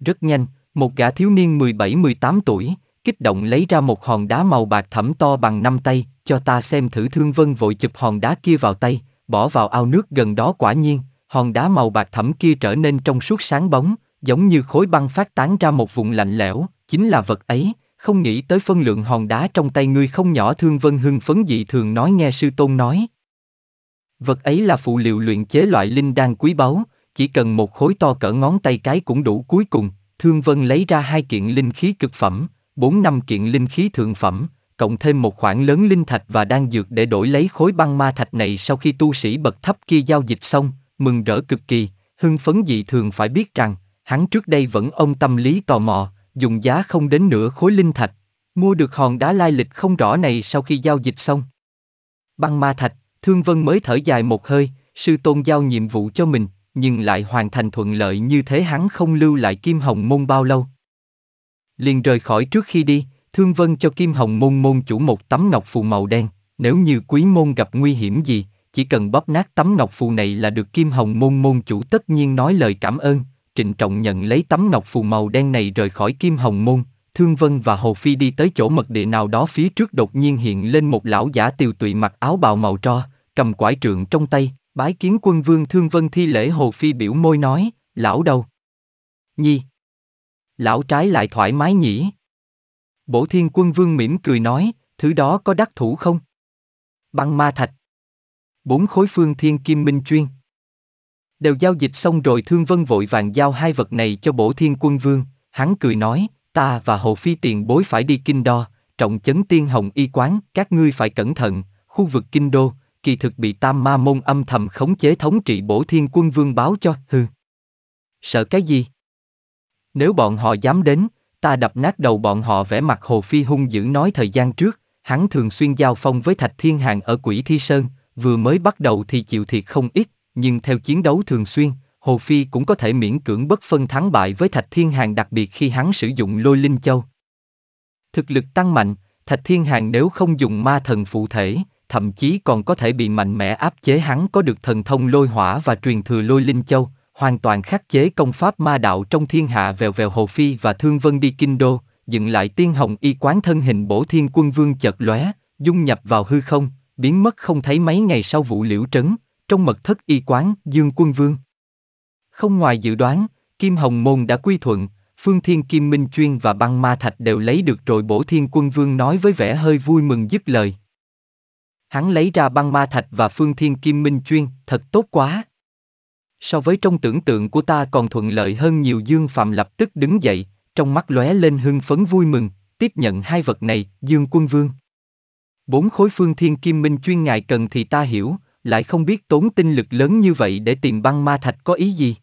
Rất nhanh, một gã thiếu niên 17-18 tuổi, kích động lấy ra một hòn đá màu bạc thẫm to bằng năm tay, cho ta xem thử thương vân vội chụp hòn đá kia vào tay, bỏ vào ao nước gần đó quả nhiên, hòn đá màu bạc thẫm kia trở nên trong suốt sáng bóng, giống như khối băng phát tán ra một vùng lạnh lẽo, chính là vật ấy, không nghĩ tới phân lượng hòn đá trong tay ngươi không nhỏ thương vân hưng phấn dị thường nói nghe sư tôn nói. Vật ấy là phụ liệu luyện chế loại linh đan quý báu, chỉ cần một khối to cỡ ngón tay cái cũng đủ cuối cùng, thương vân lấy ra hai kiện linh khí cực phẩm, bốn năm kiện linh khí thượng phẩm, cộng thêm một khoản lớn linh thạch và đan dược để đổi lấy khối băng ma thạch này sau khi tu sĩ bậc thấp kia giao dịch xong, mừng rỡ cực kỳ, hưng phấn dị thường phải biết rằng, hắn trước đây vẫn ông tâm lý tò mò, dùng giá không đến nửa khối linh thạch, mua được hòn đá lai lịch không rõ này sau khi giao dịch xong. Băng ma thạch, Thương Vân mới thở dài một hơi, sư tôn giao nhiệm vụ cho mình, nhưng lại hoàn thành thuận lợi như thế hắn không lưu lại Kim Hồng Môn bao lâu. Liền rời khỏi trước khi đi, Thương Vân cho Kim Hồng Môn môn chủ một tấm ngọc phù màu đen, nếu như quý môn gặp nguy hiểm gì, chỉ cần bóp nát tấm ngọc phù này là được Kim Hồng môn môn chủ tất nhiên nói lời cảm ơn, trịnh trọng nhận lấy tấm ngọc phù màu đen này rời khỏi Kim Hồng môn, Thương Vân và Hồ Phi đi tới chỗ mật địa nào đó phía trước đột nhiên hiện lên một lão giả tiều tụy mặc áo bào màu tro, cầm quải trượng trong tay, bái kiến quân vương Thương Vân thi lễ Hồ Phi biểu môi nói, lão đâu? Nhi! Lão trái lại thoải mái nhỉ? Bổ thiên quân vương mỉm cười nói, thứ đó có đắc thủ không? Băng ma thạch bốn khối phương thiên kim minh chuyên. Đều giao dịch xong rồi Thương Vân vội vàng giao hai vật này cho bổ thiên quân vương, hắn cười nói, ta và Hồ Phi tiền bối phải đi kinh đo, trọng chấn tiên hồng y quán, các ngươi phải cẩn thận, khu vực kinh đô, kỳ thực bị tam ma môn âm thầm khống chế thống trị bổ thiên quân vương báo cho, hừ. Sợ cái gì? Nếu bọn họ dám đến, ta đập nát đầu bọn họ vẽ mặt Hồ Phi hung dữ nói thời gian trước, hắn thường xuyên giao phong với Thạch Thiên Hàng ở Quỷ Thi Sơn, vừa mới bắt đầu thì chịu thiệt không ít, nhưng theo chiến đấu thường xuyên, Hồ Phi cũng có thể miễn cưỡng bất phân thắng bại với Thạch Thiên Hàng đặc biệt khi hắn sử dụng lôi linh châu. Thực lực tăng mạnh, Thạch Thiên Hàng nếu không dùng ma thần phụ thể, thậm chí còn có thể bị mạnh mẽ áp chế hắn có được thần thông lôi hỏa và truyền thừa lôi linh châu, hoàn toàn khắc chế công pháp ma đạo trong thiên hạ vèo vèo Hồ Phi và Thương Vân đi kinh đô, dựng lại tiên hồng y quán thân hình bổ thiên quân vương chợt lóe, dung nhập vào hư không, biến mất không thấy mấy ngày sau vụ liễu trấn, trong mật thất y quán Dương Quân Vương. Không ngoài dự đoán, Kim Hồng Môn đã quy thuận, Phương Thiên Kim Minh Chuyên và Băng Ma Thạch đều lấy được rồi bổ thiên quân vương nói với vẻ hơi vui mừng dứt lời. Hắn lấy ra băng ma thạch và phương thiên kim minh chuyên, thật tốt quá. So với trong tưởng tượng của ta còn thuận lợi hơn nhiều Dương Phạm lập tức đứng dậy, trong mắt lóe lên hưng phấn vui mừng, tiếp nhận hai vật này, Dương Quân Vương. Bốn khối phương thiên kim minh chuyên ngài cần thì ta hiểu, lại không biết tốn tinh lực lớn như vậy để tìm băng ma thạch có ý gì.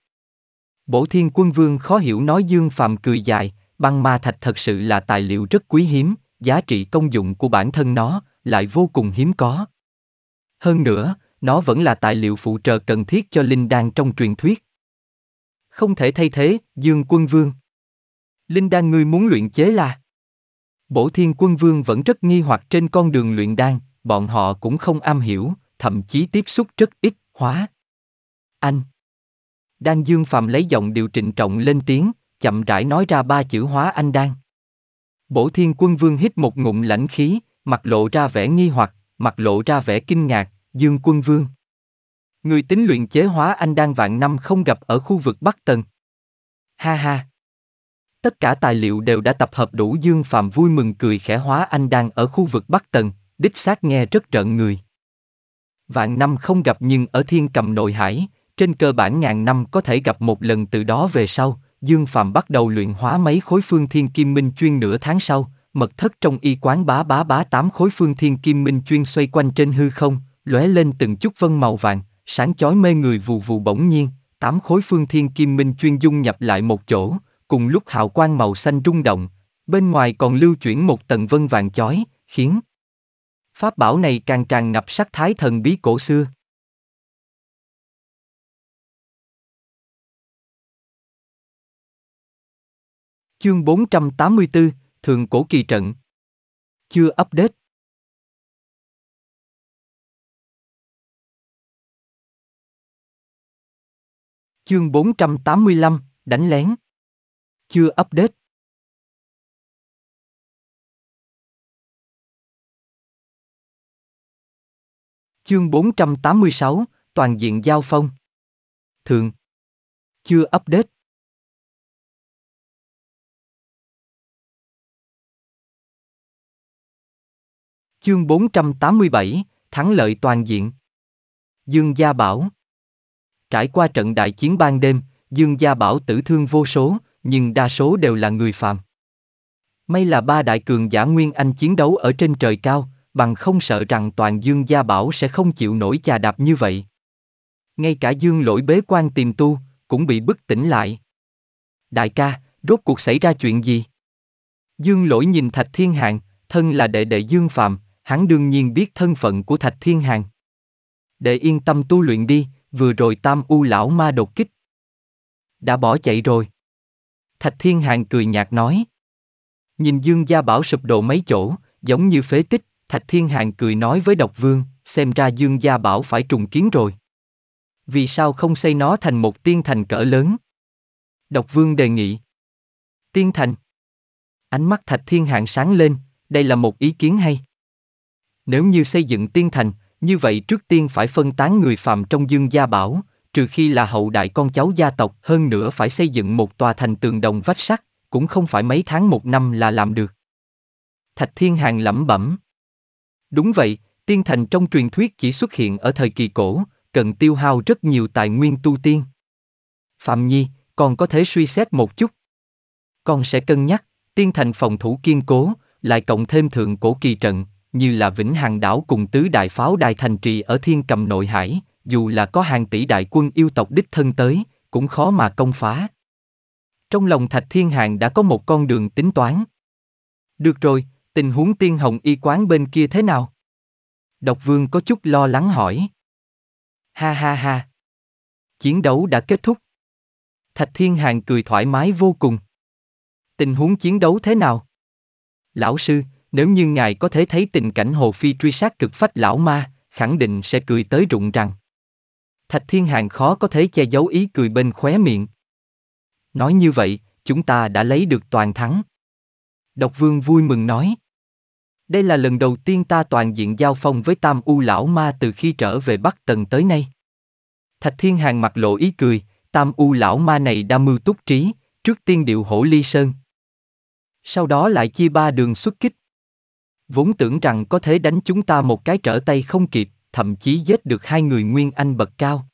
Bổ thiên quân vương khó hiểu nói dương phàm cười dài, băng ma thạch thật sự là tài liệu rất quý hiếm, giá trị công dụng của bản thân nó lại vô cùng hiếm có. Hơn nữa, nó vẫn là tài liệu phụ trợ cần thiết cho linh đan trong truyền thuyết. Không thể thay thế, Dương Quân Vương. Linh đan ngươi muốn luyện chế là Bổ Thiên Quân Vương vẫn rất nghi hoặc trên con đường luyện đan, bọn họ cũng không am hiểu, thậm chí tiếp xúc rất ít, hóa. Anh. Đan Dương Phạm lấy giọng điều trịnh trọng lên tiếng, chậm rãi nói ra ba chữ hóa anh đan. Bổ Thiên Quân Vương hít một ngụm lãnh khí, mặt lộ ra vẻ nghi hoặc, mặt lộ ra vẻ kinh ngạc, Dương Quân Vương. Người tính luyện chế hóa anh đan vạn năm không gặp ở khu vực Bắc Tần. Ha ha. Tất cả tài liệu đều đã tập hợp đủ Dương Phạm vui mừng cười khẽ hóa anh đang ở khu vực Bắc Tần, đích xác nghe rất trợn người. Vạn năm không gặp nhưng ở thiên cầm nội hải, trên cơ bản ngàn năm có thể gặp một lần từ đó về sau, Dương Phạm bắt đầu luyện hóa mấy khối phương thiên kim minh chuyên nửa tháng sau, mật thất trong y quán bá bá bá tám khối phương thiên kim minh chuyên xoay quanh trên hư không, lóe lên từng chút vân màu vàng, sáng chói mê người vù vù bỗng nhiên, tám khối phương thiên kim minh chuyên dung nhập lại một chỗ, cùng lúc hào quang màu xanh rung động, bên ngoài còn lưu chuyển một tầng vân vàng chói, khiến pháp bảo này càng tràn ngập sắc thái thần bí cổ xưa. Chương 484, Thường Cổ Kỳ Trận Chưa update Chương 485, Đánh lén chưa update. Chương 486, Toàn diện giao phong. Thường. Chưa update. Chương 487, Thắng lợi toàn diện. Dương Gia Bảo Trải qua trận đại chiến ban đêm, Dương Gia Bảo tử thương vô số, nhưng đa số đều là người phàm. May là ba đại cường giả Nguyên Anh chiến đấu ở trên trời cao, bằng không sợ rằng toàn dương gia bảo sẽ không chịu nổi chà đạp như vậy. Ngay cả dương lỗi bế quan tìm tu, cũng bị bức tỉnh lại. Đại ca, rốt cuộc xảy ra chuyện gì? Dương lỗi nhìn Thạch Thiên Hạng, thân là đệ đệ Dương Phạm, hắn đương nhiên biết thân phận của Thạch Thiên Hạng. Đệ yên tâm tu luyện đi, vừa rồi tam u lão ma đột kích. Đã bỏ chạy rồi. Thạch Thiên Hàng cười nhạt nói. Nhìn Dương Gia Bảo sụp đổ mấy chỗ, giống như phế tích, Thạch Thiên Hàng cười nói với Độc Vương, xem ra Dương Gia Bảo phải trùng kiến rồi. Vì sao không xây nó thành một tiên thành cỡ lớn? Độc Vương đề nghị. Tiên thành. Ánh mắt Thạch Thiên Hàng sáng lên, đây là một ý kiến hay. Nếu như xây dựng tiên thành, như vậy trước tiên phải phân tán người phạm trong Dương Gia Bảo, trừ khi là hậu đại con cháu gia tộc, hơn nữa phải xây dựng một tòa thành tường đồng vách sắt, cũng không phải mấy tháng một năm là làm được. Thạch Thiên Hàng lẩm bẩm. Đúng vậy, tiên thành trong truyền thuyết chỉ xuất hiện ở thời kỳ cổ, cần tiêu hao rất nhiều tài nguyên tu tiên. Phạm Nhi, còn có thể suy xét một chút. Con sẽ cân nhắc, tiên thành phòng thủ kiên cố, lại cộng thêm thượng cổ kỳ trận, như là Vĩnh Hằng đảo cùng tứ đại pháo đài thành trì ở thiên cầm nội hải, dù là có hàng tỷ đại quân yêu tộc đích thân tới, cũng khó mà công phá. Trong lòng Thạch Thiên Hàng đã có một con đường tính toán. Được rồi, tình huống tiên hồng y quán bên kia thế nào? Độc vương có chút lo lắng hỏi. Ha ha ha. Chiến đấu đã kết thúc. Thạch Thiên Hàng cười thoải mái vô cùng. Tình huống chiến đấu thế nào? Lão sư, nếu như ngài có thể thấy tình cảnh Hồ Phi truy sát cực phách lão ma, khẳng định sẽ cười tới rụng rằng. Thạch Thiên Hàng khó có thể che giấu ý cười bên khóe miệng. Nói như vậy, chúng ta đã lấy được toàn thắng. Độc Vương vui mừng nói. Đây là lần đầu tiên ta toàn diện giao phong với Tam U Lão Ma từ khi trở về Bắc Tần tới nay. Thạch Thiên Hàng mặt lộ ý cười, Tam U Lão Ma này đa mưu túc trí, trước tiên điệu hổ ly sơn. Sau đó lại chia ba đường xuất kích. Vốn tưởng rằng có thể đánh chúng ta một cái trở tay không kịp, thậm chí giết được hai người Nguyên Anh bậc cao.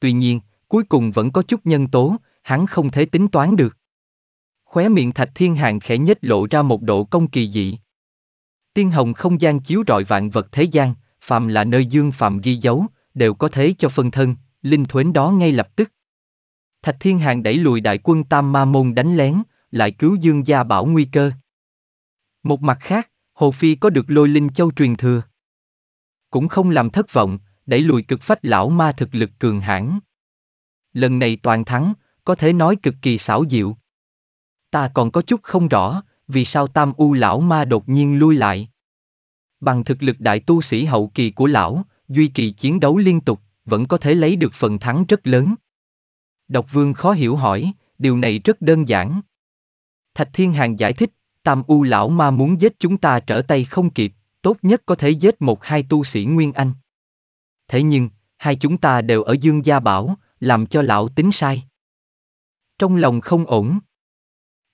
Tuy nhiên, cuối cùng vẫn có chút nhân tố, hắn không thể tính toán được. Khóe miệng Thạch Thiên Hàng khẽ nhếch lộ ra một độ công kỳ dị. Tiên hồng không gian chiếu rọi vạn vật thế gian, phạm là nơi dương phạm ghi dấu, đều có thế cho phân thân, linh thuế đó ngay lập tức. Thạch Thiên Hàng đẩy lùi đại quân Tam Ma Môn đánh lén, lại cứu Dương Gia Bảo nguy cơ. Một mặt khác, Hồ Phi có được lôi linh châu truyền thừa cũng không làm thất vọng, đẩy lùi cực phách lão ma thực lực cường hãn. Lần này toàn thắng, có thể nói cực kỳ xảo diệu. Ta còn có chút không rõ, vì sao tam u lão ma đột nhiên lui lại. Bằng thực lực đại tu sĩ hậu kỳ của lão, duy trì chiến đấu liên tục, vẫn có thể lấy được phần thắng rất lớn. Độc vương khó hiểu hỏi, điều này rất đơn giản. Thạch Thiên Hàng giải thích, Tam U lão ma muốn giết chúng ta trở tay không kịp, tốt nhất có thể giết một hai tu sĩ Nguyên Anh. Thế nhưng, hai chúng ta đều ở Dương Gia Bảo, làm cho lão tính sai. Trong lòng không ổn.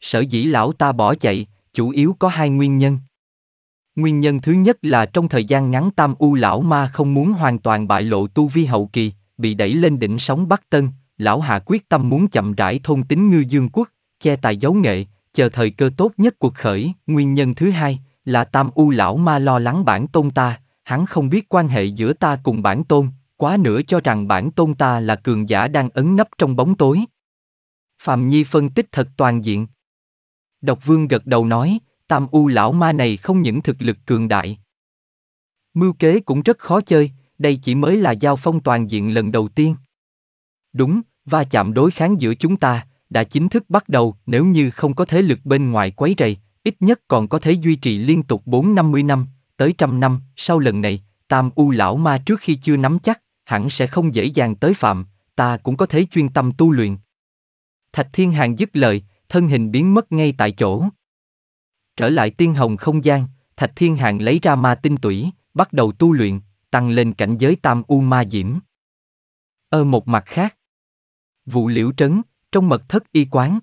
Sở dĩ lão ta bỏ chạy, chủ yếu có hai nguyên nhân. Nguyên nhân thứ nhất là trong thời gian ngắn tam u lão ma không muốn hoàn toàn bại lộ tu vi hậu kỳ, bị đẩy lên đỉnh sóng Bắc Tân, lão hạ quyết tâm muốn chậm rãi thôn tính ngư dương quốc, che tài giấu nghệ, chờ thời cơ tốt nhất cuộc khởi. Nguyên nhân thứ hai, là tam u lão ma lo lắng bản tôn ta, hắn không biết quan hệ giữa ta cùng bản tôn, quá nữa cho rằng bản tôn ta là cường giả đang ấn nấp trong bóng tối. Phạm Nhi phân tích thật toàn diện. Độc vương gật đầu nói, tam u lão ma này không những thực lực cường đại. Mưu kế cũng rất khó chơi, đây chỉ mới là giao phong toàn diện lần đầu tiên. Đúng, va chạm đối kháng giữa chúng ta, đã chính thức bắt đầu nếu như không có thế lực bên ngoài quấy rầy, ít nhất còn có thể duy trì liên tục 4-50 năm, tới trăm năm, sau lần này, tam u lão ma trước khi chưa nắm chắc, hẳn sẽ không dễ dàng tới phạm, ta cũng có thể chuyên tâm tu luyện. Thạch Thiên Hàng dứt lời, thân hình biến mất ngay tại chỗ. Trở lại tiên hồng không gian, Thạch Thiên Hàng lấy ra ma tinh tủy, bắt đầu tu luyện, tăng lên cảnh giới tam u ma diễm. Ở một mặt khác, vụ liễu trấn, trong mật thất y quán,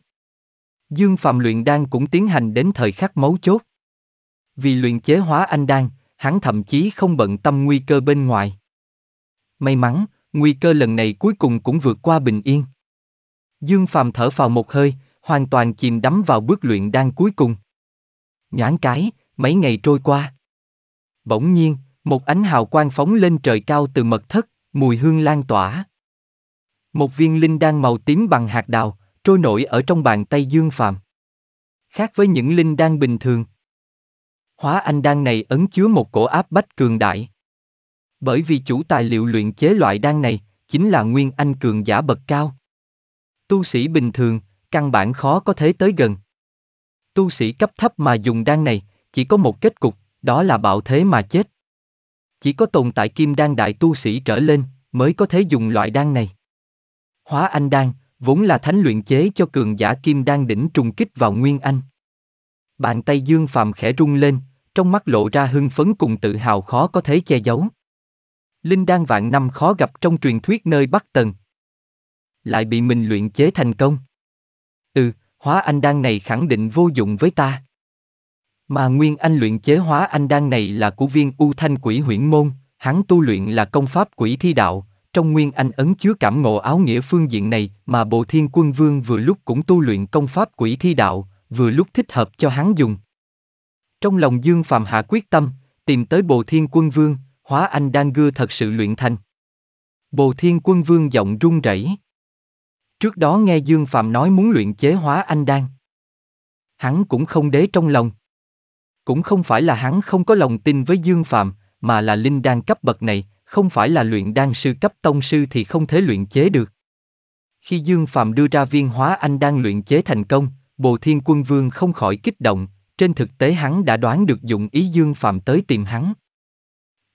Dương Phạm luyện đan cũng tiến hành đến thời khắc mấu chốt. Vì luyện chế hóa anh đan, hắn thậm chí không bận tâm nguy cơ bên ngoài. May mắn, nguy cơ lần này cuối cùng cũng vượt qua bình yên. Dương Phạm thở vào một hơi, hoàn toàn chìm đắm vào bước luyện đan cuối cùng. Nhãn cái, mấy ngày trôi qua. Bỗng nhiên, một ánh hào quang phóng lên trời cao từ mật thất, mùi hương lan tỏa. Một viên linh đan màu tím bằng hạt đào, trôi nổi ở trong bàn tay Dương Phạm. Khác với những linh đan bình thường. Hóa anh đan này ấn chứa một cổ áp bách cường đại. Bởi vì chủ tài liệu luyện chế loại đan này, chính là nguyên anh cường giả bậc cao. Tu sĩ bình thường, căn bản khó có thể tới gần. Tu sĩ cấp thấp mà dùng đan này, chỉ có một kết cục, đó là bạo thế mà chết. Chỉ có tồn tại kim đan đại tu sĩ trở lên, mới có thể dùng loại đan này. Hóa anh đan, vốn là thánh luyện chế cho cường giả kim đang đỉnh trùng kích vào Nguyên Anh. Bàn tay Dương Phàm khẽ rung lên, trong mắt lộ ra hưng phấn cùng tự hào khó có thể che giấu. Linh đan vạn năm khó gặp trong truyền thuyết nơi Bắc Tần. Lại bị mình luyện chế thành công. Ừ, hóa anh đan này khẳng định vô dụng với ta. Mà nguyên anh luyện chế hóa anh đan này là của viên U Thanh Quỷ Huyễn Môn, hắn tu luyện là công pháp quỷ thi đạo, trong Nguyên Anh ấn chứa cảm ngộ áo nghĩa phương diện này mà Bộ Thiên Quân Vương vừa lúc cũng tu luyện công pháp quỷ thi đạo, vừa lúc thích hợp cho hắn dùng. Trong lòng Dương Phạm hạ quyết tâm, tìm tới Bộ Thiên Quân Vương, hóa anh đang gưa thật sự luyện thành. Bồ Thiên Quân Vương giọng run rẩy. Trước đó nghe Dương Phạm nói muốn luyện chế hóa anh đan. Hắn cũng không đế trong lòng. Cũng không phải là hắn không có lòng tin với Dương Phạm, mà là linh đan cấp bậc này, không phải là luyện đan sư cấp tông sư thì không thể luyện chế được. Khi Dương Phạm đưa ra viên hóa anh đang luyện chế thành công, Bồ Thiên Quân Vương không khỏi kích động, trên thực tế hắn đã đoán được dụng ý Dương Phạm tới tìm hắn.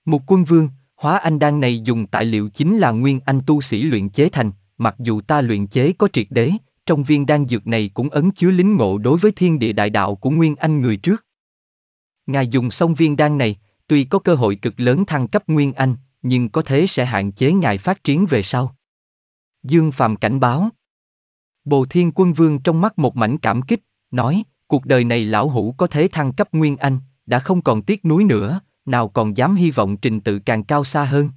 Một quân vương, hóa anh đan này dùng tài liệu chính là nguyên anh tu sĩ luyện chế thành, mặc dù ta luyện chế có triệt đế, trong viên đan dược này cũng ấn chứa lính ngộ đối với thiên địa đại đạo của nguyên anh người trước. Ngài dùng xong viên đan này, tuy có cơ hội cực lớn thăng cấp nguyên anh, nhưng có thế sẽ hạn chế ngài phát triển về sau. Dương Phạm cảnh báo. Bồ Thiên Quân Vương trong mắt một mảnh cảm kích, nói, cuộc đời này lão hủ có thế thăng cấp nguyên anh, đã không còn tiếc núi nữa, nào còn dám hy vọng trình tự càng cao xa hơn.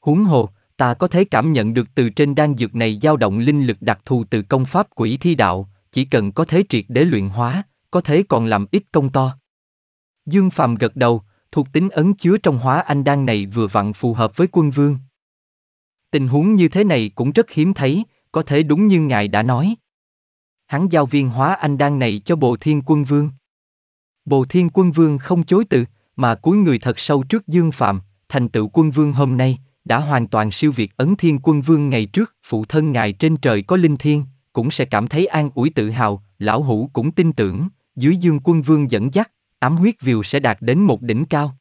Huống hồ, ta có thể cảm nhận được từ trên đan dược này dao động linh lực đặc thù từ công pháp quỷ thi đạo, chỉ cần có thế triệt để luyện hóa, có thế còn làm ít công to. Dương Phàm gật đầu, thuộc tính ấn chứa trong hóa anh đan này vừa vặn phù hợp với quân vương. Tình huống như thế này cũng rất hiếm thấy, có thể đúng như ngài đã nói. Hắn giao viên hóa anh đan này cho bộ Thiên Quân Vương. Bộ Thiên Quân Vương không chối từ, mà cúi người thật sâu trước Dương Phạm, thành tựu quân vương hôm nay, đã hoàn toàn siêu việt ấn thiên quân vương ngày trước, phụ thân ngài trên trời có linh thiên, cũng sẽ cảm thấy an ủi tự hào, lão hủ cũng tin tưởng, dưới dương quân vương dẫn dắt, ám huyết viều sẽ đạt đến một đỉnh cao.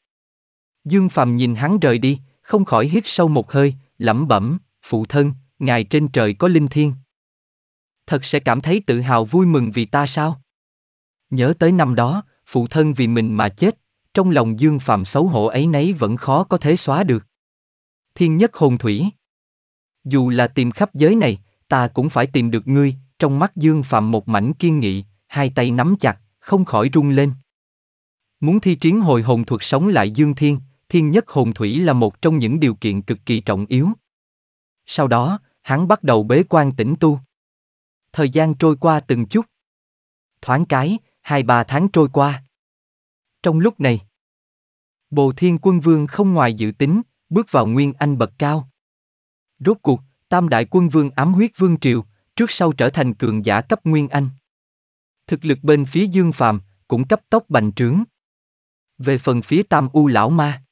Dương Phàm nhìn hắn rời đi, không khỏi hít sâu một hơi, lẩm bẩm, phụ thân, ngài trên trời có linh thiên. Thật sẽ cảm thấy tự hào vui mừng vì ta sao? Nhớ tới năm đó, phụ thân vì mình mà chết, trong lòng Dương Phạm xấu hổ ấy nấy vẫn khó có thể xóa được. Thiên nhất hồn thủy. Dù là tìm khắp giới này, ta cũng phải tìm được ngươi, trong mắt Dương Phạm một mảnh kiên nghị, hai tay nắm chặt, không khỏi rung lên. Muốn thi triển hồi hồn thuật sống lại Dương Thiên, Thiên Nhất Hồn Thủy là một trong những điều kiện cực kỳ trọng yếu. Sau đó, hắn bắt đầu bế quan tĩnh tu. Thời gian trôi qua từng chút. Thoáng cái, hai ba tháng trôi qua. Trong lúc này, Bồ Thiên Quân Vương không ngoài dự tính, bước vào Nguyên Anh bậc cao. Rốt cuộc, Tam Đại Quân Vương ám huyết Vương Triều, trước sau trở thành cường giả cấp Nguyên Anh. Thực lực bên phía Dương Phàm cũng cấp tốc bành trướng. Về phần phía Tam U Lão Ma,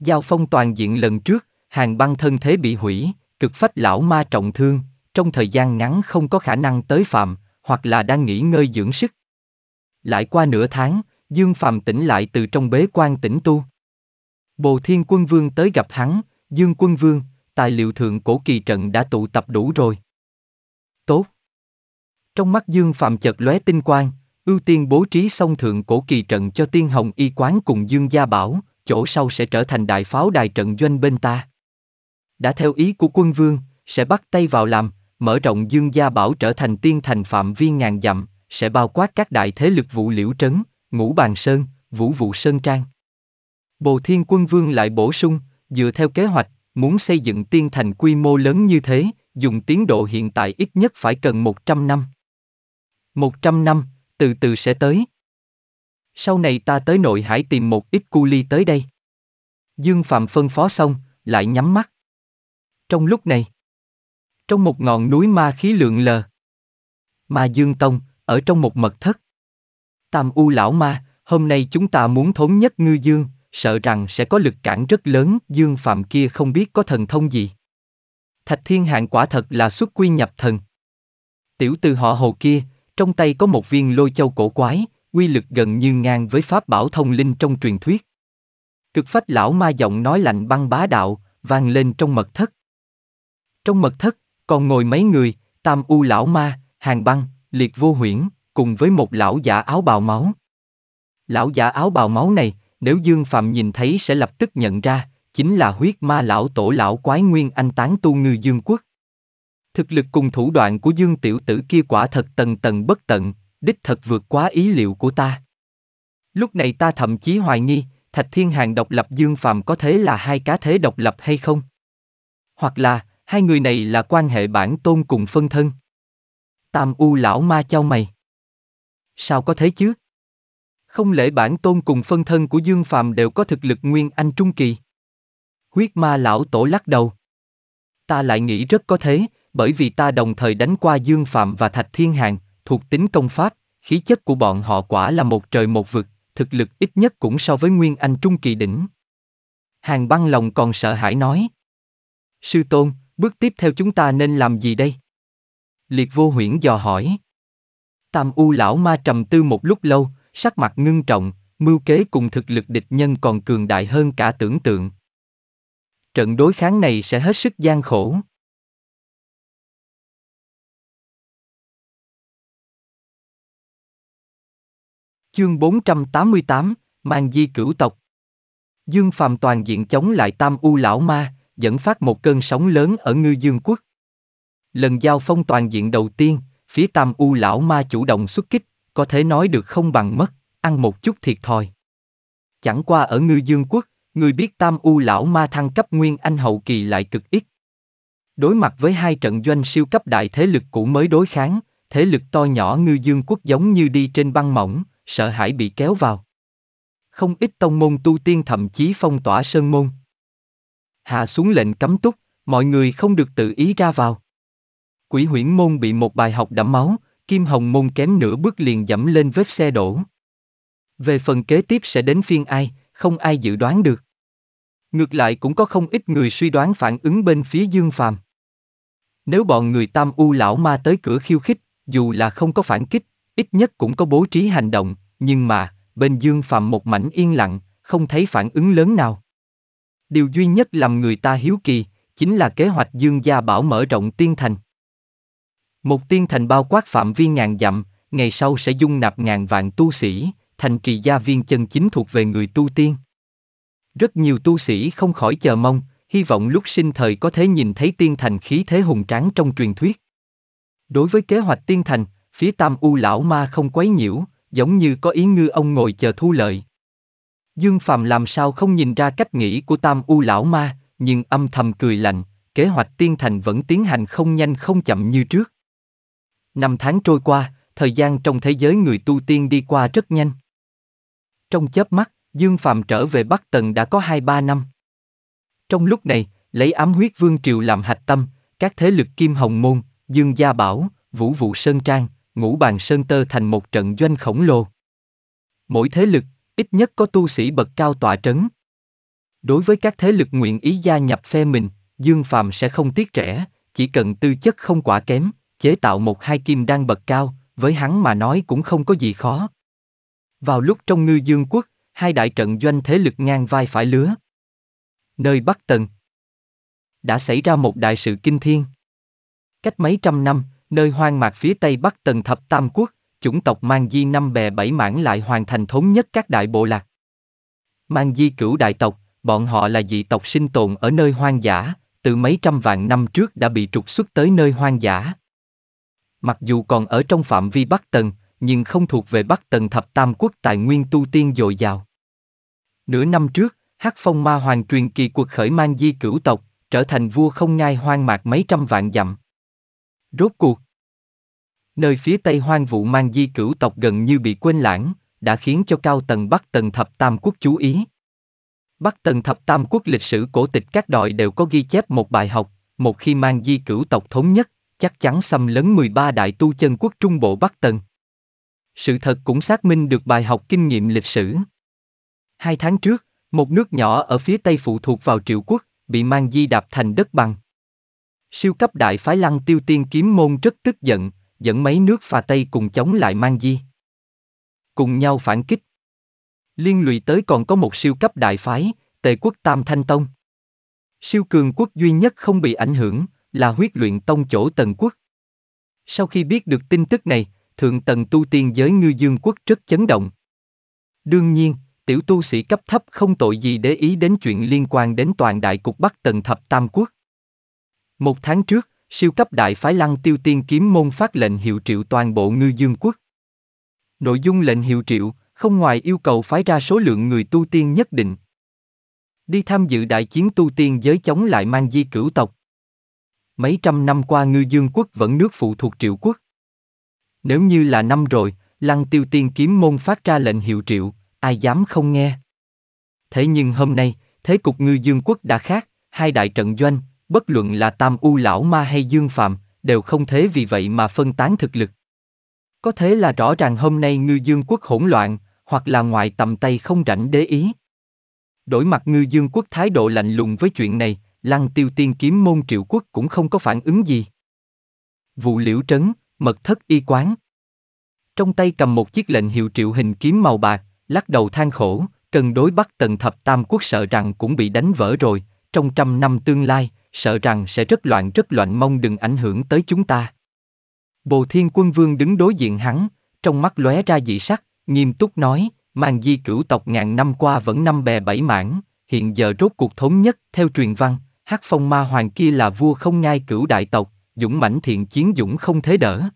giao phong toàn diện lần trước, hàng băng thân thế bị hủy, cực phách Lão Ma trọng thương, trong thời gian ngắn không có khả năng tới phạm, hoặc là đang nghỉ ngơi dưỡng sức. Lại qua nửa tháng, Dương Phạm tỉnh lại từ trong bế quan tỉnh tu. Bồ Thiên Quân Vương tới gặp hắn, Dương Quân Vương, tài liệu thượng cổ kỳ trận đã tụ tập đủ rồi. Tốt. Trong mắt Dương Phạm chợt lóe tinh quang, Ưu tiên bố trí xong thượng cổ kỳ trận cho tiên hồng y quán cùng dương gia bảo, chỗ sau sẽ trở thành đại pháo đài trận doanh bên ta. Đã theo ý của quân vương, sẽ bắt tay vào làm, mở rộng dương gia bảo trở thành tiên thành phạm vi ngàn dặm, sẽ bao quát các đại thế lực vụ liễu trấn, ngũ bàn sơn, vũ vụ sơn trang. Bồ Thiên Quân Vương lại bổ sung, dựa theo kế hoạch, muốn xây dựng tiên thành quy mô lớn như thế, dùng tiến độ hiện tại ít nhất phải cần 100 năm. 100 năm, từ từ sẽ tới. Sau này ta tới nội hải tìm một ít cu ly tới đây. Dương Phạm phân phó xong, lại nhắm mắt. Trong lúc này, trong một ngọn núi ma khí lượng lờ, mà Dương Tông, ở trong một mật thất. Tam U Lão Ma, hôm nay chúng ta muốn thống nhất ngư dương, sợ rằng sẽ có lực cản rất lớn, Dương Phạm kia không biết có thần thông gì. Thạch Thiên Hạng quả thật là xuất quy nhập thần. Tiểu từ họ hồ kia, trong tay có một viên lôi châu cổ quái, quy lực gần như ngang với pháp bảo thông linh trong truyền thuyết. Cực phách lão ma giọng nói lạnh băng bá đạo, vang lên trong mật thất. Trong mật thất, còn ngồi mấy người, tam u lão ma, hàng băng, liệt vô huyễn, cùng với một lão giả áo bào máu. Lão giả áo bào máu này, nếu Dương Phạm nhìn thấy sẽ lập tức nhận ra, chính là huyết ma lão tổ lão quái nguyên anh tán tu ngư Dương Quốc. Thực lực cùng thủ đoạn của dương tiểu tử kia quả thật tầng tầng bất tận, đích thật vượt quá ý liệu của ta. Lúc này ta thậm chí hoài nghi, Thạch Thiên Hàng độc lập Dương Phàm có thế là hai cá thế độc lập hay không? Hoặc là, hai người này là quan hệ bản tôn cùng phân thân. Tam U lão ma trao mày. Sao có thế chứ? Không lẽ bản tôn cùng phân thân của Dương Phàm đều có thực lực nguyên anh trung kỳ? Huyết ma lão tổ lắc đầu. Ta lại nghĩ rất có thế, bởi vì ta đồng thời đánh qua Dương Phạm và Thạch Thiên Hàng, thuộc tính công pháp, khí chất của bọn họ quả là một trời một vực, thực lực ít nhất cũng so với Nguyên Anh Trung Kỳ đỉnh. Hàng băng lòng còn sợ hãi nói. Sư Tôn, bước tiếp theo chúng ta nên làm gì đây? Liệt vô huyễn dò hỏi. Tam U lão ma trầm tư một lúc lâu, sắc mặt ngưng trọng, mưu kế cùng thực lực địch nhân còn cường đại hơn cả tưởng tượng. Trận đối kháng này sẽ hết sức gian khổ. Chương 488, Mang Di cửu tộc Dương Phạm toàn diện chống lại Tam U Lão Ma, dẫn phát một cơn sóng lớn ở ngư dương quốc. Lần giao phong toàn diện đầu tiên, phía Tam U Lão Ma chủ động xuất kích, có thể nói được không bằng mất, ăn một chút thiệt thòi. Chẳng qua ở ngư dương quốc, người biết Tam U Lão Ma thăng cấp nguyên anh hậu kỳ lại cực ít. Đối mặt với hai trận doanh siêu cấp đại thế lực cũ mới đối kháng, thế lực to nhỏ ngư dương quốc giống như đi trên băng mỏng, sợ hãi bị kéo vào. Không ít tông môn tu tiên thậm chí phong tỏa sơn môn. Hạ xuống lệnh cấm túc, mọi người không được tự ý ra vào. Quỷ huyễn môn bị một bài học đẫm máu, kim hồng môn kém nửa bước liền dẫm lên vết xe đổ. Về phần kế tiếp sẽ đến phiên ai, không ai dự đoán được. Ngược lại cũng có không ít người suy đoán phản ứng bên phía Dương Phàm. Nếu bọn người Tam U lão ma tới cửa khiêu khích, dù là không có phản kích, ít nhất cũng có bố trí hành động, nhưng mà, bên Dương Phạm một mảnh yên lặng, không thấy phản ứng lớn nào. Điều duy nhất làm người ta hiếu kỳ, chính là kế hoạch Dương Gia Bảo mở rộng tiên thành. Một tiên thành bao quát phạm vi ngàn dặm, ngày sau sẽ dung nạp ngàn vạn tu sĩ, thành trì gia viên chân chính thuộc về người tu tiên. Rất nhiều tu sĩ không khỏi chờ mong, hy vọng lúc sinh thời có thể nhìn thấy tiên thành khí thế hùng tráng trong truyền thuyết. Đối với kế hoạch tiên thành, phía tam u lão ma không quấy nhiễu, giống như có ý ngư ông ngồi chờ thu lợi. Dương phàm làm sao không nhìn ra cách nghĩ của tam u lão ma, nhưng âm thầm cười lạnh, kế hoạch tiên thành vẫn tiến hành không nhanh không chậm như trước. Năm tháng trôi qua, thời gian trong thế giới người tu tiên đi qua rất nhanh. Trong chớp mắt, Dương phàm trở về Bắc Tần đã có 2-3 năm. Trong lúc này, lấy ám huyết vương triều làm hạch tâm, các thế lực kim hồng môn, Dương Gia Bảo, Vũ Vụ Sơn Trang, ngũ bàn sơn tơ thành một trận doanh khổng lồ. Mỗi thế lực, ít nhất có tu sĩ bậc cao tọa trấn. Đối với các thế lực nguyện ý gia nhập phe mình, Dương Phàm sẽ không tiếc rẻ, chỉ cần tư chất không quả kém, chế tạo một hai kim đan bậc cao, với hắn mà nói cũng không có gì khó. Vào lúc trong ngư dương quốc, hai đại trận doanh thế lực ngang vai phải lứa. Nơi Bắc Tần Đã xảy ra một đại sự kinh thiên. Cách mấy trăm năm, nơi hoang mạc phía tây bắc tần thập tam quốc, chủng tộc Mang Di năm bè bảy mảng lại hoàn thành thống nhất các đại bộ lạc. Mang Di cửu đại tộc, bọn họ là dị tộc sinh tồn ở nơi hoang dã, từ mấy trăm vạn năm trước đã bị trục xuất tới nơi hoang dã. Mặc dù còn ở trong phạm vi Bắc Tần, nhưng không thuộc về Bắc Tần Thập Tam Quốc tài nguyên tu tiên dồi dào. Nửa năm trước, Hắc Phong Ma Hoàng truyền kỳ cuộc khởi mang di cửu tộc, trở thành vua không ngai hoang mạc mấy trăm vạn dặm. Rốt cuộc. Nơi phía tây hoang vụ mang di cửu tộc gần như bị quên lãng, đã khiến cho cao tầng Bắc tầng thập tam quốc chú ý. Bắc tầng thập tam quốc lịch sử cổ tịch các đội đều có ghi chép một bài học, một khi mang di cửu tộc thống nhất, chắc chắn xâm lấn 13 đại tu chân quốc trung bộ Bắc tầng. Sự thật cũng xác minh được bài học kinh nghiệm lịch sử. Hai tháng trước, một nước nhỏ ở phía Tây phụ thuộc vào triệu quốc, bị mang di đạp thành đất bằng. Siêu cấp đại phái lăng tiêu tiên kiếm môn rất tức giận, dẫn mấy nước phà Tây cùng chống lại Mang Di. Cùng nhau phản kích. Liên lụy tới còn có một siêu cấp đại phái, Tề quốc Tam Thanh Tông. Siêu cường quốc duy nhất không bị ảnh hưởng là huyết luyện tông chỗ Tần quốc. Sau khi biết được tin tức này, thượng tần tu tiên giới ngư dương quốc rất chấn động. Đương nhiên, tiểu tu sĩ cấp thấp không tội gì để ý đến chuyện liên quan đến toàn đại cục Bắc Tần Thập Tam Quốc. Một tháng trước, siêu cấp đại phái lăng tiêu tiên kiếm môn phát lệnh hiệu triệu toàn bộ ngư dương quốc. Nội dung lệnh hiệu triệu, không ngoài yêu cầu phái ra số lượng người tu tiên nhất định. Đi tham dự đại chiến tu tiên giới chống lại mang di cửu tộc. Mấy trăm năm qua ngư dương quốc vẫn nước phụ thuộc triệu quốc. Nếu như là năm rồi, lăng tiêu tiên kiếm môn phát ra lệnh hiệu triệu, ai dám không nghe. Thế nhưng hôm nay, thế cục ngư dương quốc đã khác, hai đại trận doanh, bất luận là Tam U lão ma hay Dương Phạm, đều không thế vì vậy mà phân tán thực lực. Có thế là rõ ràng hôm nay ngư dương quốc hỗn loạn, hoặc là ngoài tầm tay không rảnh để ý. Đổi mặt ngư dương quốc thái độ lạnh lùng với chuyện này, lăng tiêu tiên kiếm môn triệu quốc cũng không có phản ứng gì. Vụ liễu trấn, mật thất y quán. Trong tay cầm một chiếc lệnh hiệu triệu hình kiếm màu bạc, lắc đầu than khổ, cân đối bắt tần thập tam quốc sợ rằng cũng bị đánh vỡ rồi, trong trăm năm tương lai, sợ rằng sẽ rất loạn rất loạn mong đừng ảnh hưởng tới chúng ta. Bồ Thiên Quân Vương đứng đối diện hắn, trong mắt lóe ra dị sắc, nghiêm túc nói, mang di cửu tộc ngàn năm qua vẫn năm bè bảy mảng, hiện giờ rốt cuộc thống nhất, theo truyền văn, Hắc phong ma hoàng kia là vua không ngai cửu đại tộc, dũng mãnh thiện chiến dũng không thế đỡ.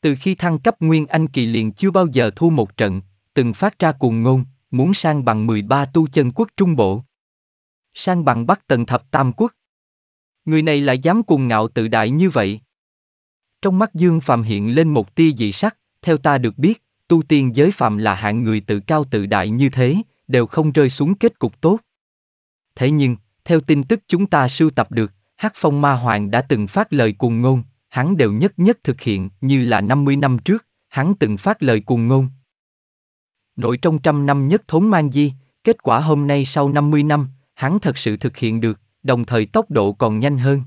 Từ khi thăng cấp Nguyên Anh kỳ liền chưa bao giờ thua một trận, từng phát ra cuồng ngôn, muốn sang bằng 13 tu chân quốc trung bộ, sang bằng bắc tần thập tam quốc. Người này lại dám cuồng ngạo tự đại như vậy. Trong mắt Dương Phạm hiện lên một tia dị sắc, theo ta được biết, tu tiên giới Phạm là hạng người tự cao tự đại như thế, đều không rơi xuống kết cục tốt. Thế nhưng, theo tin tức chúng ta sưu tập được, Hắc Phong Ma Hoàng đã từng phát lời cuồng ngôn, hắn đều nhất nhất thực hiện như là 50 năm trước, hắn từng phát lời cuồng ngôn. Nội trong trăm năm nhất thốn mang di, kết quả hôm nay sau 50 năm, hắn thật sự thực hiện được, đồng thời tốc độ còn nhanh hơn.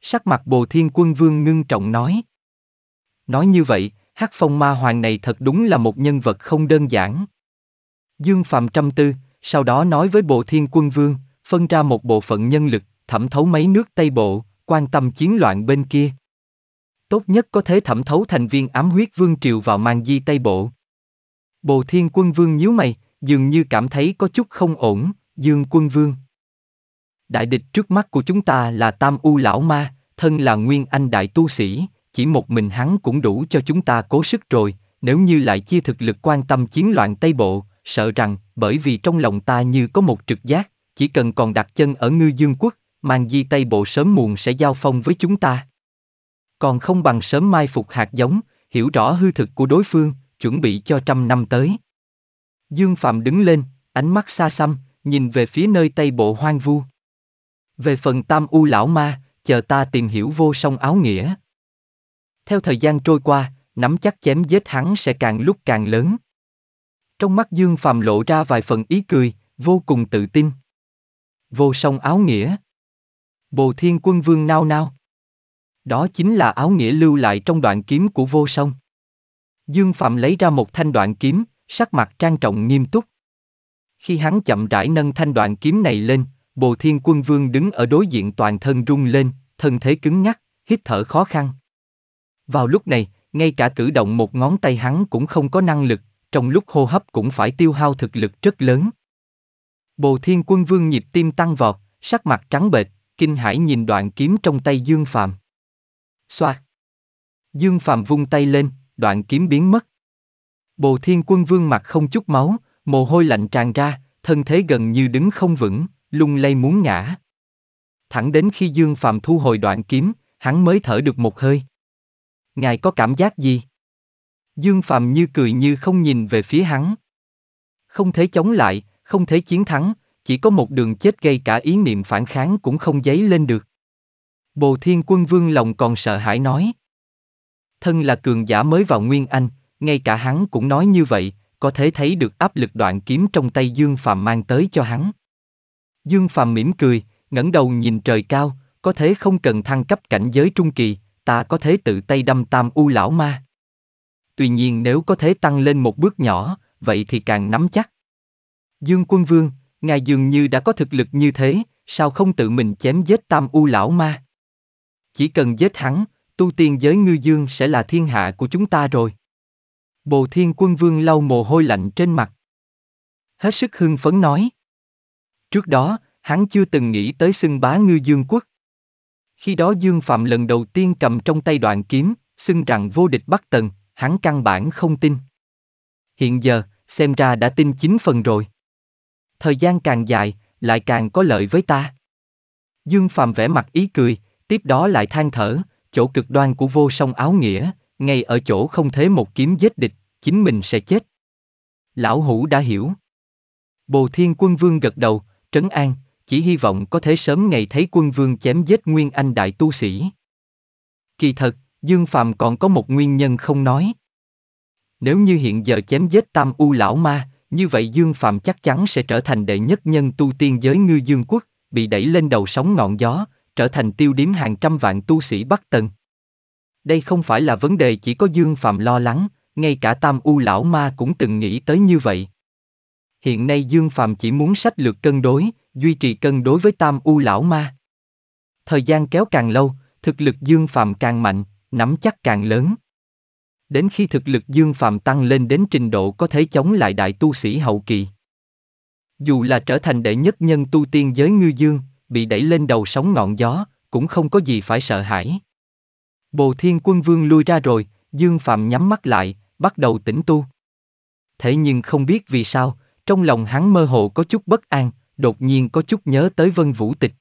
Sắc mặt Bồ Thiên Quân Vương ngưng trọng nói. Nói như vậy, hắc phong ma hoàng này thật đúng là một nhân vật không đơn giản. Dương Phạm trăm tư, sau đó nói với Bồ Thiên Quân Vương, phân ra một bộ phận nhân lực, thẩm thấu mấy nước Tây Bộ, quan tâm chiến loạn bên kia. Tốt nhất có thể thẩm thấu thành viên ám huyết vương triều vào mang di Tây Bộ. Bồ Thiên Quân Vương nhíu mày, dường như cảm thấy có chút không ổn, Dương Quân Vương. Đại địch trước mắt của chúng ta là Tam U Lão Ma, thân là Nguyên Anh Đại Tu Sĩ, chỉ một mình hắn cũng đủ cho chúng ta cố sức rồi, nếu như lại chia thực lực quan tâm chiến loạn Tây Bộ, sợ rằng, bởi vì trong lòng ta như có một trực giác, chỉ cần còn đặt chân ở ngư dương quốc, mang di Tây Bộ sớm muộn sẽ giao phong với chúng ta. Còn không bằng sớm mai phục hạt giống, hiểu rõ hư thực của đối phương, chuẩn bị cho trăm năm tới. Dương Phạm đứng lên, ánh mắt xa xăm, nhìn về phía nơi tây bộ hoang vu. Về phần tam u lão ma, chờ ta tìm hiểu vô song áo nghĩa. Theo thời gian trôi qua, nắm chắc chém giết hắn sẽ càng lúc càng lớn. Trong mắt Dương Phàm lộ ra vài phần ý cười, vô cùng tự tin. Vô song áo nghĩa. Bồ Thiên Quân Vương nao nao. Đó chính là áo nghĩa lưu lại trong đoạn kiếm của vô song. Dương Phạm lấy ra một thanh đoạn kiếm, sắc mặt trang trọng nghiêm túc. Khi hắn chậm rãi nâng thanh đoạn kiếm này lên, Bồ Thiên Quân Vương đứng ở đối diện toàn thân rung lên, thân thế cứng nhắc, hít thở khó khăn. Vào lúc này, ngay cả cử động một ngón tay hắn cũng không có năng lực, trong lúc hô hấp cũng phải tiêu hao thực lực rất lớn. Bồ Thiên Quân Vương nhịp tim tăng vọt, sắc mặt trắng bệch, kinh hãi nhìn đoạn kiếm trong tay Dương Phạm. Xoạt. Dương Phạm vung tay lên, đoạn kiếm biến mất. Bồ Thiên Quân Vương mặt không chút máu, Mồ hôi lạnh tràn ra, thân thế gần như đứng không vững, lung lay muốn ngã. Thẳng đến khi Dương Phạm thu hồi đoạn kiếm, hắn mới thở được một hơi. Ngài có cảm giác gì? Dương Phạm như cười như không nhìn về phía hắn. Không thể chống lại, không thể chiến thắng, chỉ có một đường chết gây cả ý niệm phản kháng cũng không dấy lên được. Bồ Thiên Quân Vương lòng còn sợ hãi nói. Thân là cường giả mới vào Nguyên Anh, ngay cả hắn cũng nói như vậy, có thể thấy được áp lực đoạn kiếm trong tay Dương Phàm mang tới cho hắn. Dương Phàm mỉm cười, ngẩng đầu nhìn trời cao, có thể không cần thăng cấp cảnh giới trung kỳ, ta có thể tự tay đâm tam u lão ma. Tuy nhiên nếu có thể tăng lên một bước nhỏ, vậy thì càng nắm chắc. Dương quân vương, ngài dường như đã có thực lực như thế, sao không tự mình chém giết tam u lão ma? Chỉ cần giết hắn, tu tiên giới ngư dương sẽ là thiên hạ của chúng ta rồi. Bồ Thiên Quân Vương lau mồ hôi lạnh trên mặt. Hết sức hưng phấn nói. Trước đó, hắn chưa từng nghĩ tới xưng bá ngư dương quốc. Khi đó Dương Phạm lần đầu tiên cầm trong tay đoạn kiếm, xưng rằng vô địch Bắc Tần, hắn căn bản không tin. Hiện giờ, xem ra đã tin chín phần rồi. Thời gian càng dài, lại càng có lợi với ta. Dương Phạm vẽ mặt ý cười, tiếp đó lại than thở, chỗ cực đoan của vô song áo nghĩa, ngay ở chỗ không thế một kiếm giết địch, chính mình sẽ chết. Lão hủ đã hiểu. Bồ Thiên Quân Vương gật đầu, trấn an, chỉ hy vọng có thể sớm ngày thấy quân vương chém giết nguyên anh đại tu sĩ. Kỳ thật, Dương Phạm còn có một nguyên nhân không nói. Nếu như hiện giờ chém giết tam u lão ma, như vậy Dương Phạm chắc chắn sẽ trở thành đệ nhất nhân tu tiên giới ngư dương quốc, bị đẩy lên đầu sóng ngọn gió, trở thành tiêu điểm hàng trăm vạn tu sĩ Bắc Tần. Đây không phải là vấn đề chỉ có Dương Phạm lo lắng, ngay cả tam u lão ma cũng từng nghĩ tới như vậy. Hiện nay Dương Phàm chỉ muốn sách lược cân đối, duy trì cân đối với tam u lão ma. Thời gian kéo càng lâu, thực lực Dương Phàm càng mạnh, nắm chắc càng lớn. Đến khi thực lực Dương Phàm tăng lên đến trình độ có thể chống lại đại tu sĩ hậu kỳ. Dù là trở thành đệ nhất nhân tu tiên giới ngư dương, bị đẩy lên đầu sóng ngọn gió, cũng không có gì phải sợ hãi. Bồ Thiên Quân Vương lui ra rồi, Dương Phạm nhắm mắt lại, bắt đầu tĩnh tu. Thế nhưng không biết vì sao, trong lòng hắn mơ hồ có chút bất an, đột nhiên có chút nhớ tới Vân Vũ Tịch.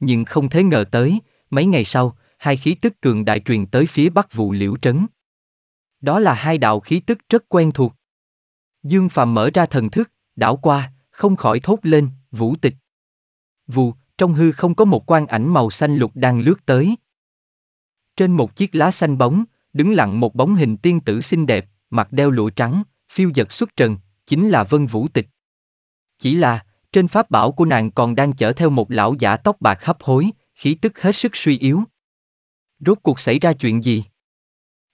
Nhưng không thế ngờ tới, mấy ngày sau, hai khí tức cường đại truyền tới phía bắc vụ liễu trấn. Đó là hai đạo khí tức rất quen thuộc. Dương Phạm mở ra thần thức, đảo qua, không khỏi thốt lên, vũ tịch. Vù, trong hư không có một quan ảnh màu xanh lục đang lướt tới. Trên một chiếc lá xanh bóng, đứng lặng một bóng hình tiên tử xinh đẹp, mặt đeo lụa trắng, phiêu giật xuất trần, chính là Vân Vũ Tịch. Chỉ là, trên pháp bảo của nàng còn đang chở theo một lão giả tóc bạc hấp hối, khí tức hết sức suy yếu. Rốt cuộc xảy ra chuyện gì?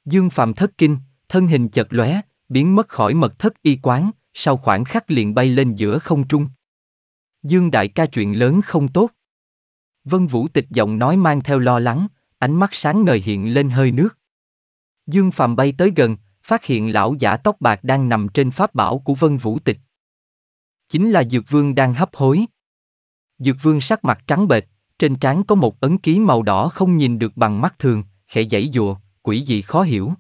Dương Phạm thất kinh, thân hình chật lóe, biến mất khỏi mật thất y quán, sau khoảng khắc liền bay lên giữa không trung. Dương đại ca chuyện lớn không tốt. Vân Vũ Tịch giọng nói mang theo lo lắng, ánh mắt sáng ngời hiện lên hơi nước. Dương Phạm bay tới gần, phát hiện lão giả tóc bạc đang nằm trên pháp bảo của Vân Vũ Tịch. Chính là Dược Vương đang hấp hối. Dược Vương sắc mặt trắng bệch, trên trán có một ấn ký màu đỏ không nhìn được bằng mắt thường, khẽ giãy dùa, quỷ dị khó hiểu.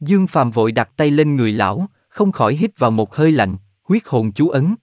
Dương Phạm vội đặt tay lên người lão, không khỏi hít vào một hơi lạnh, huyết hồn chú ấn.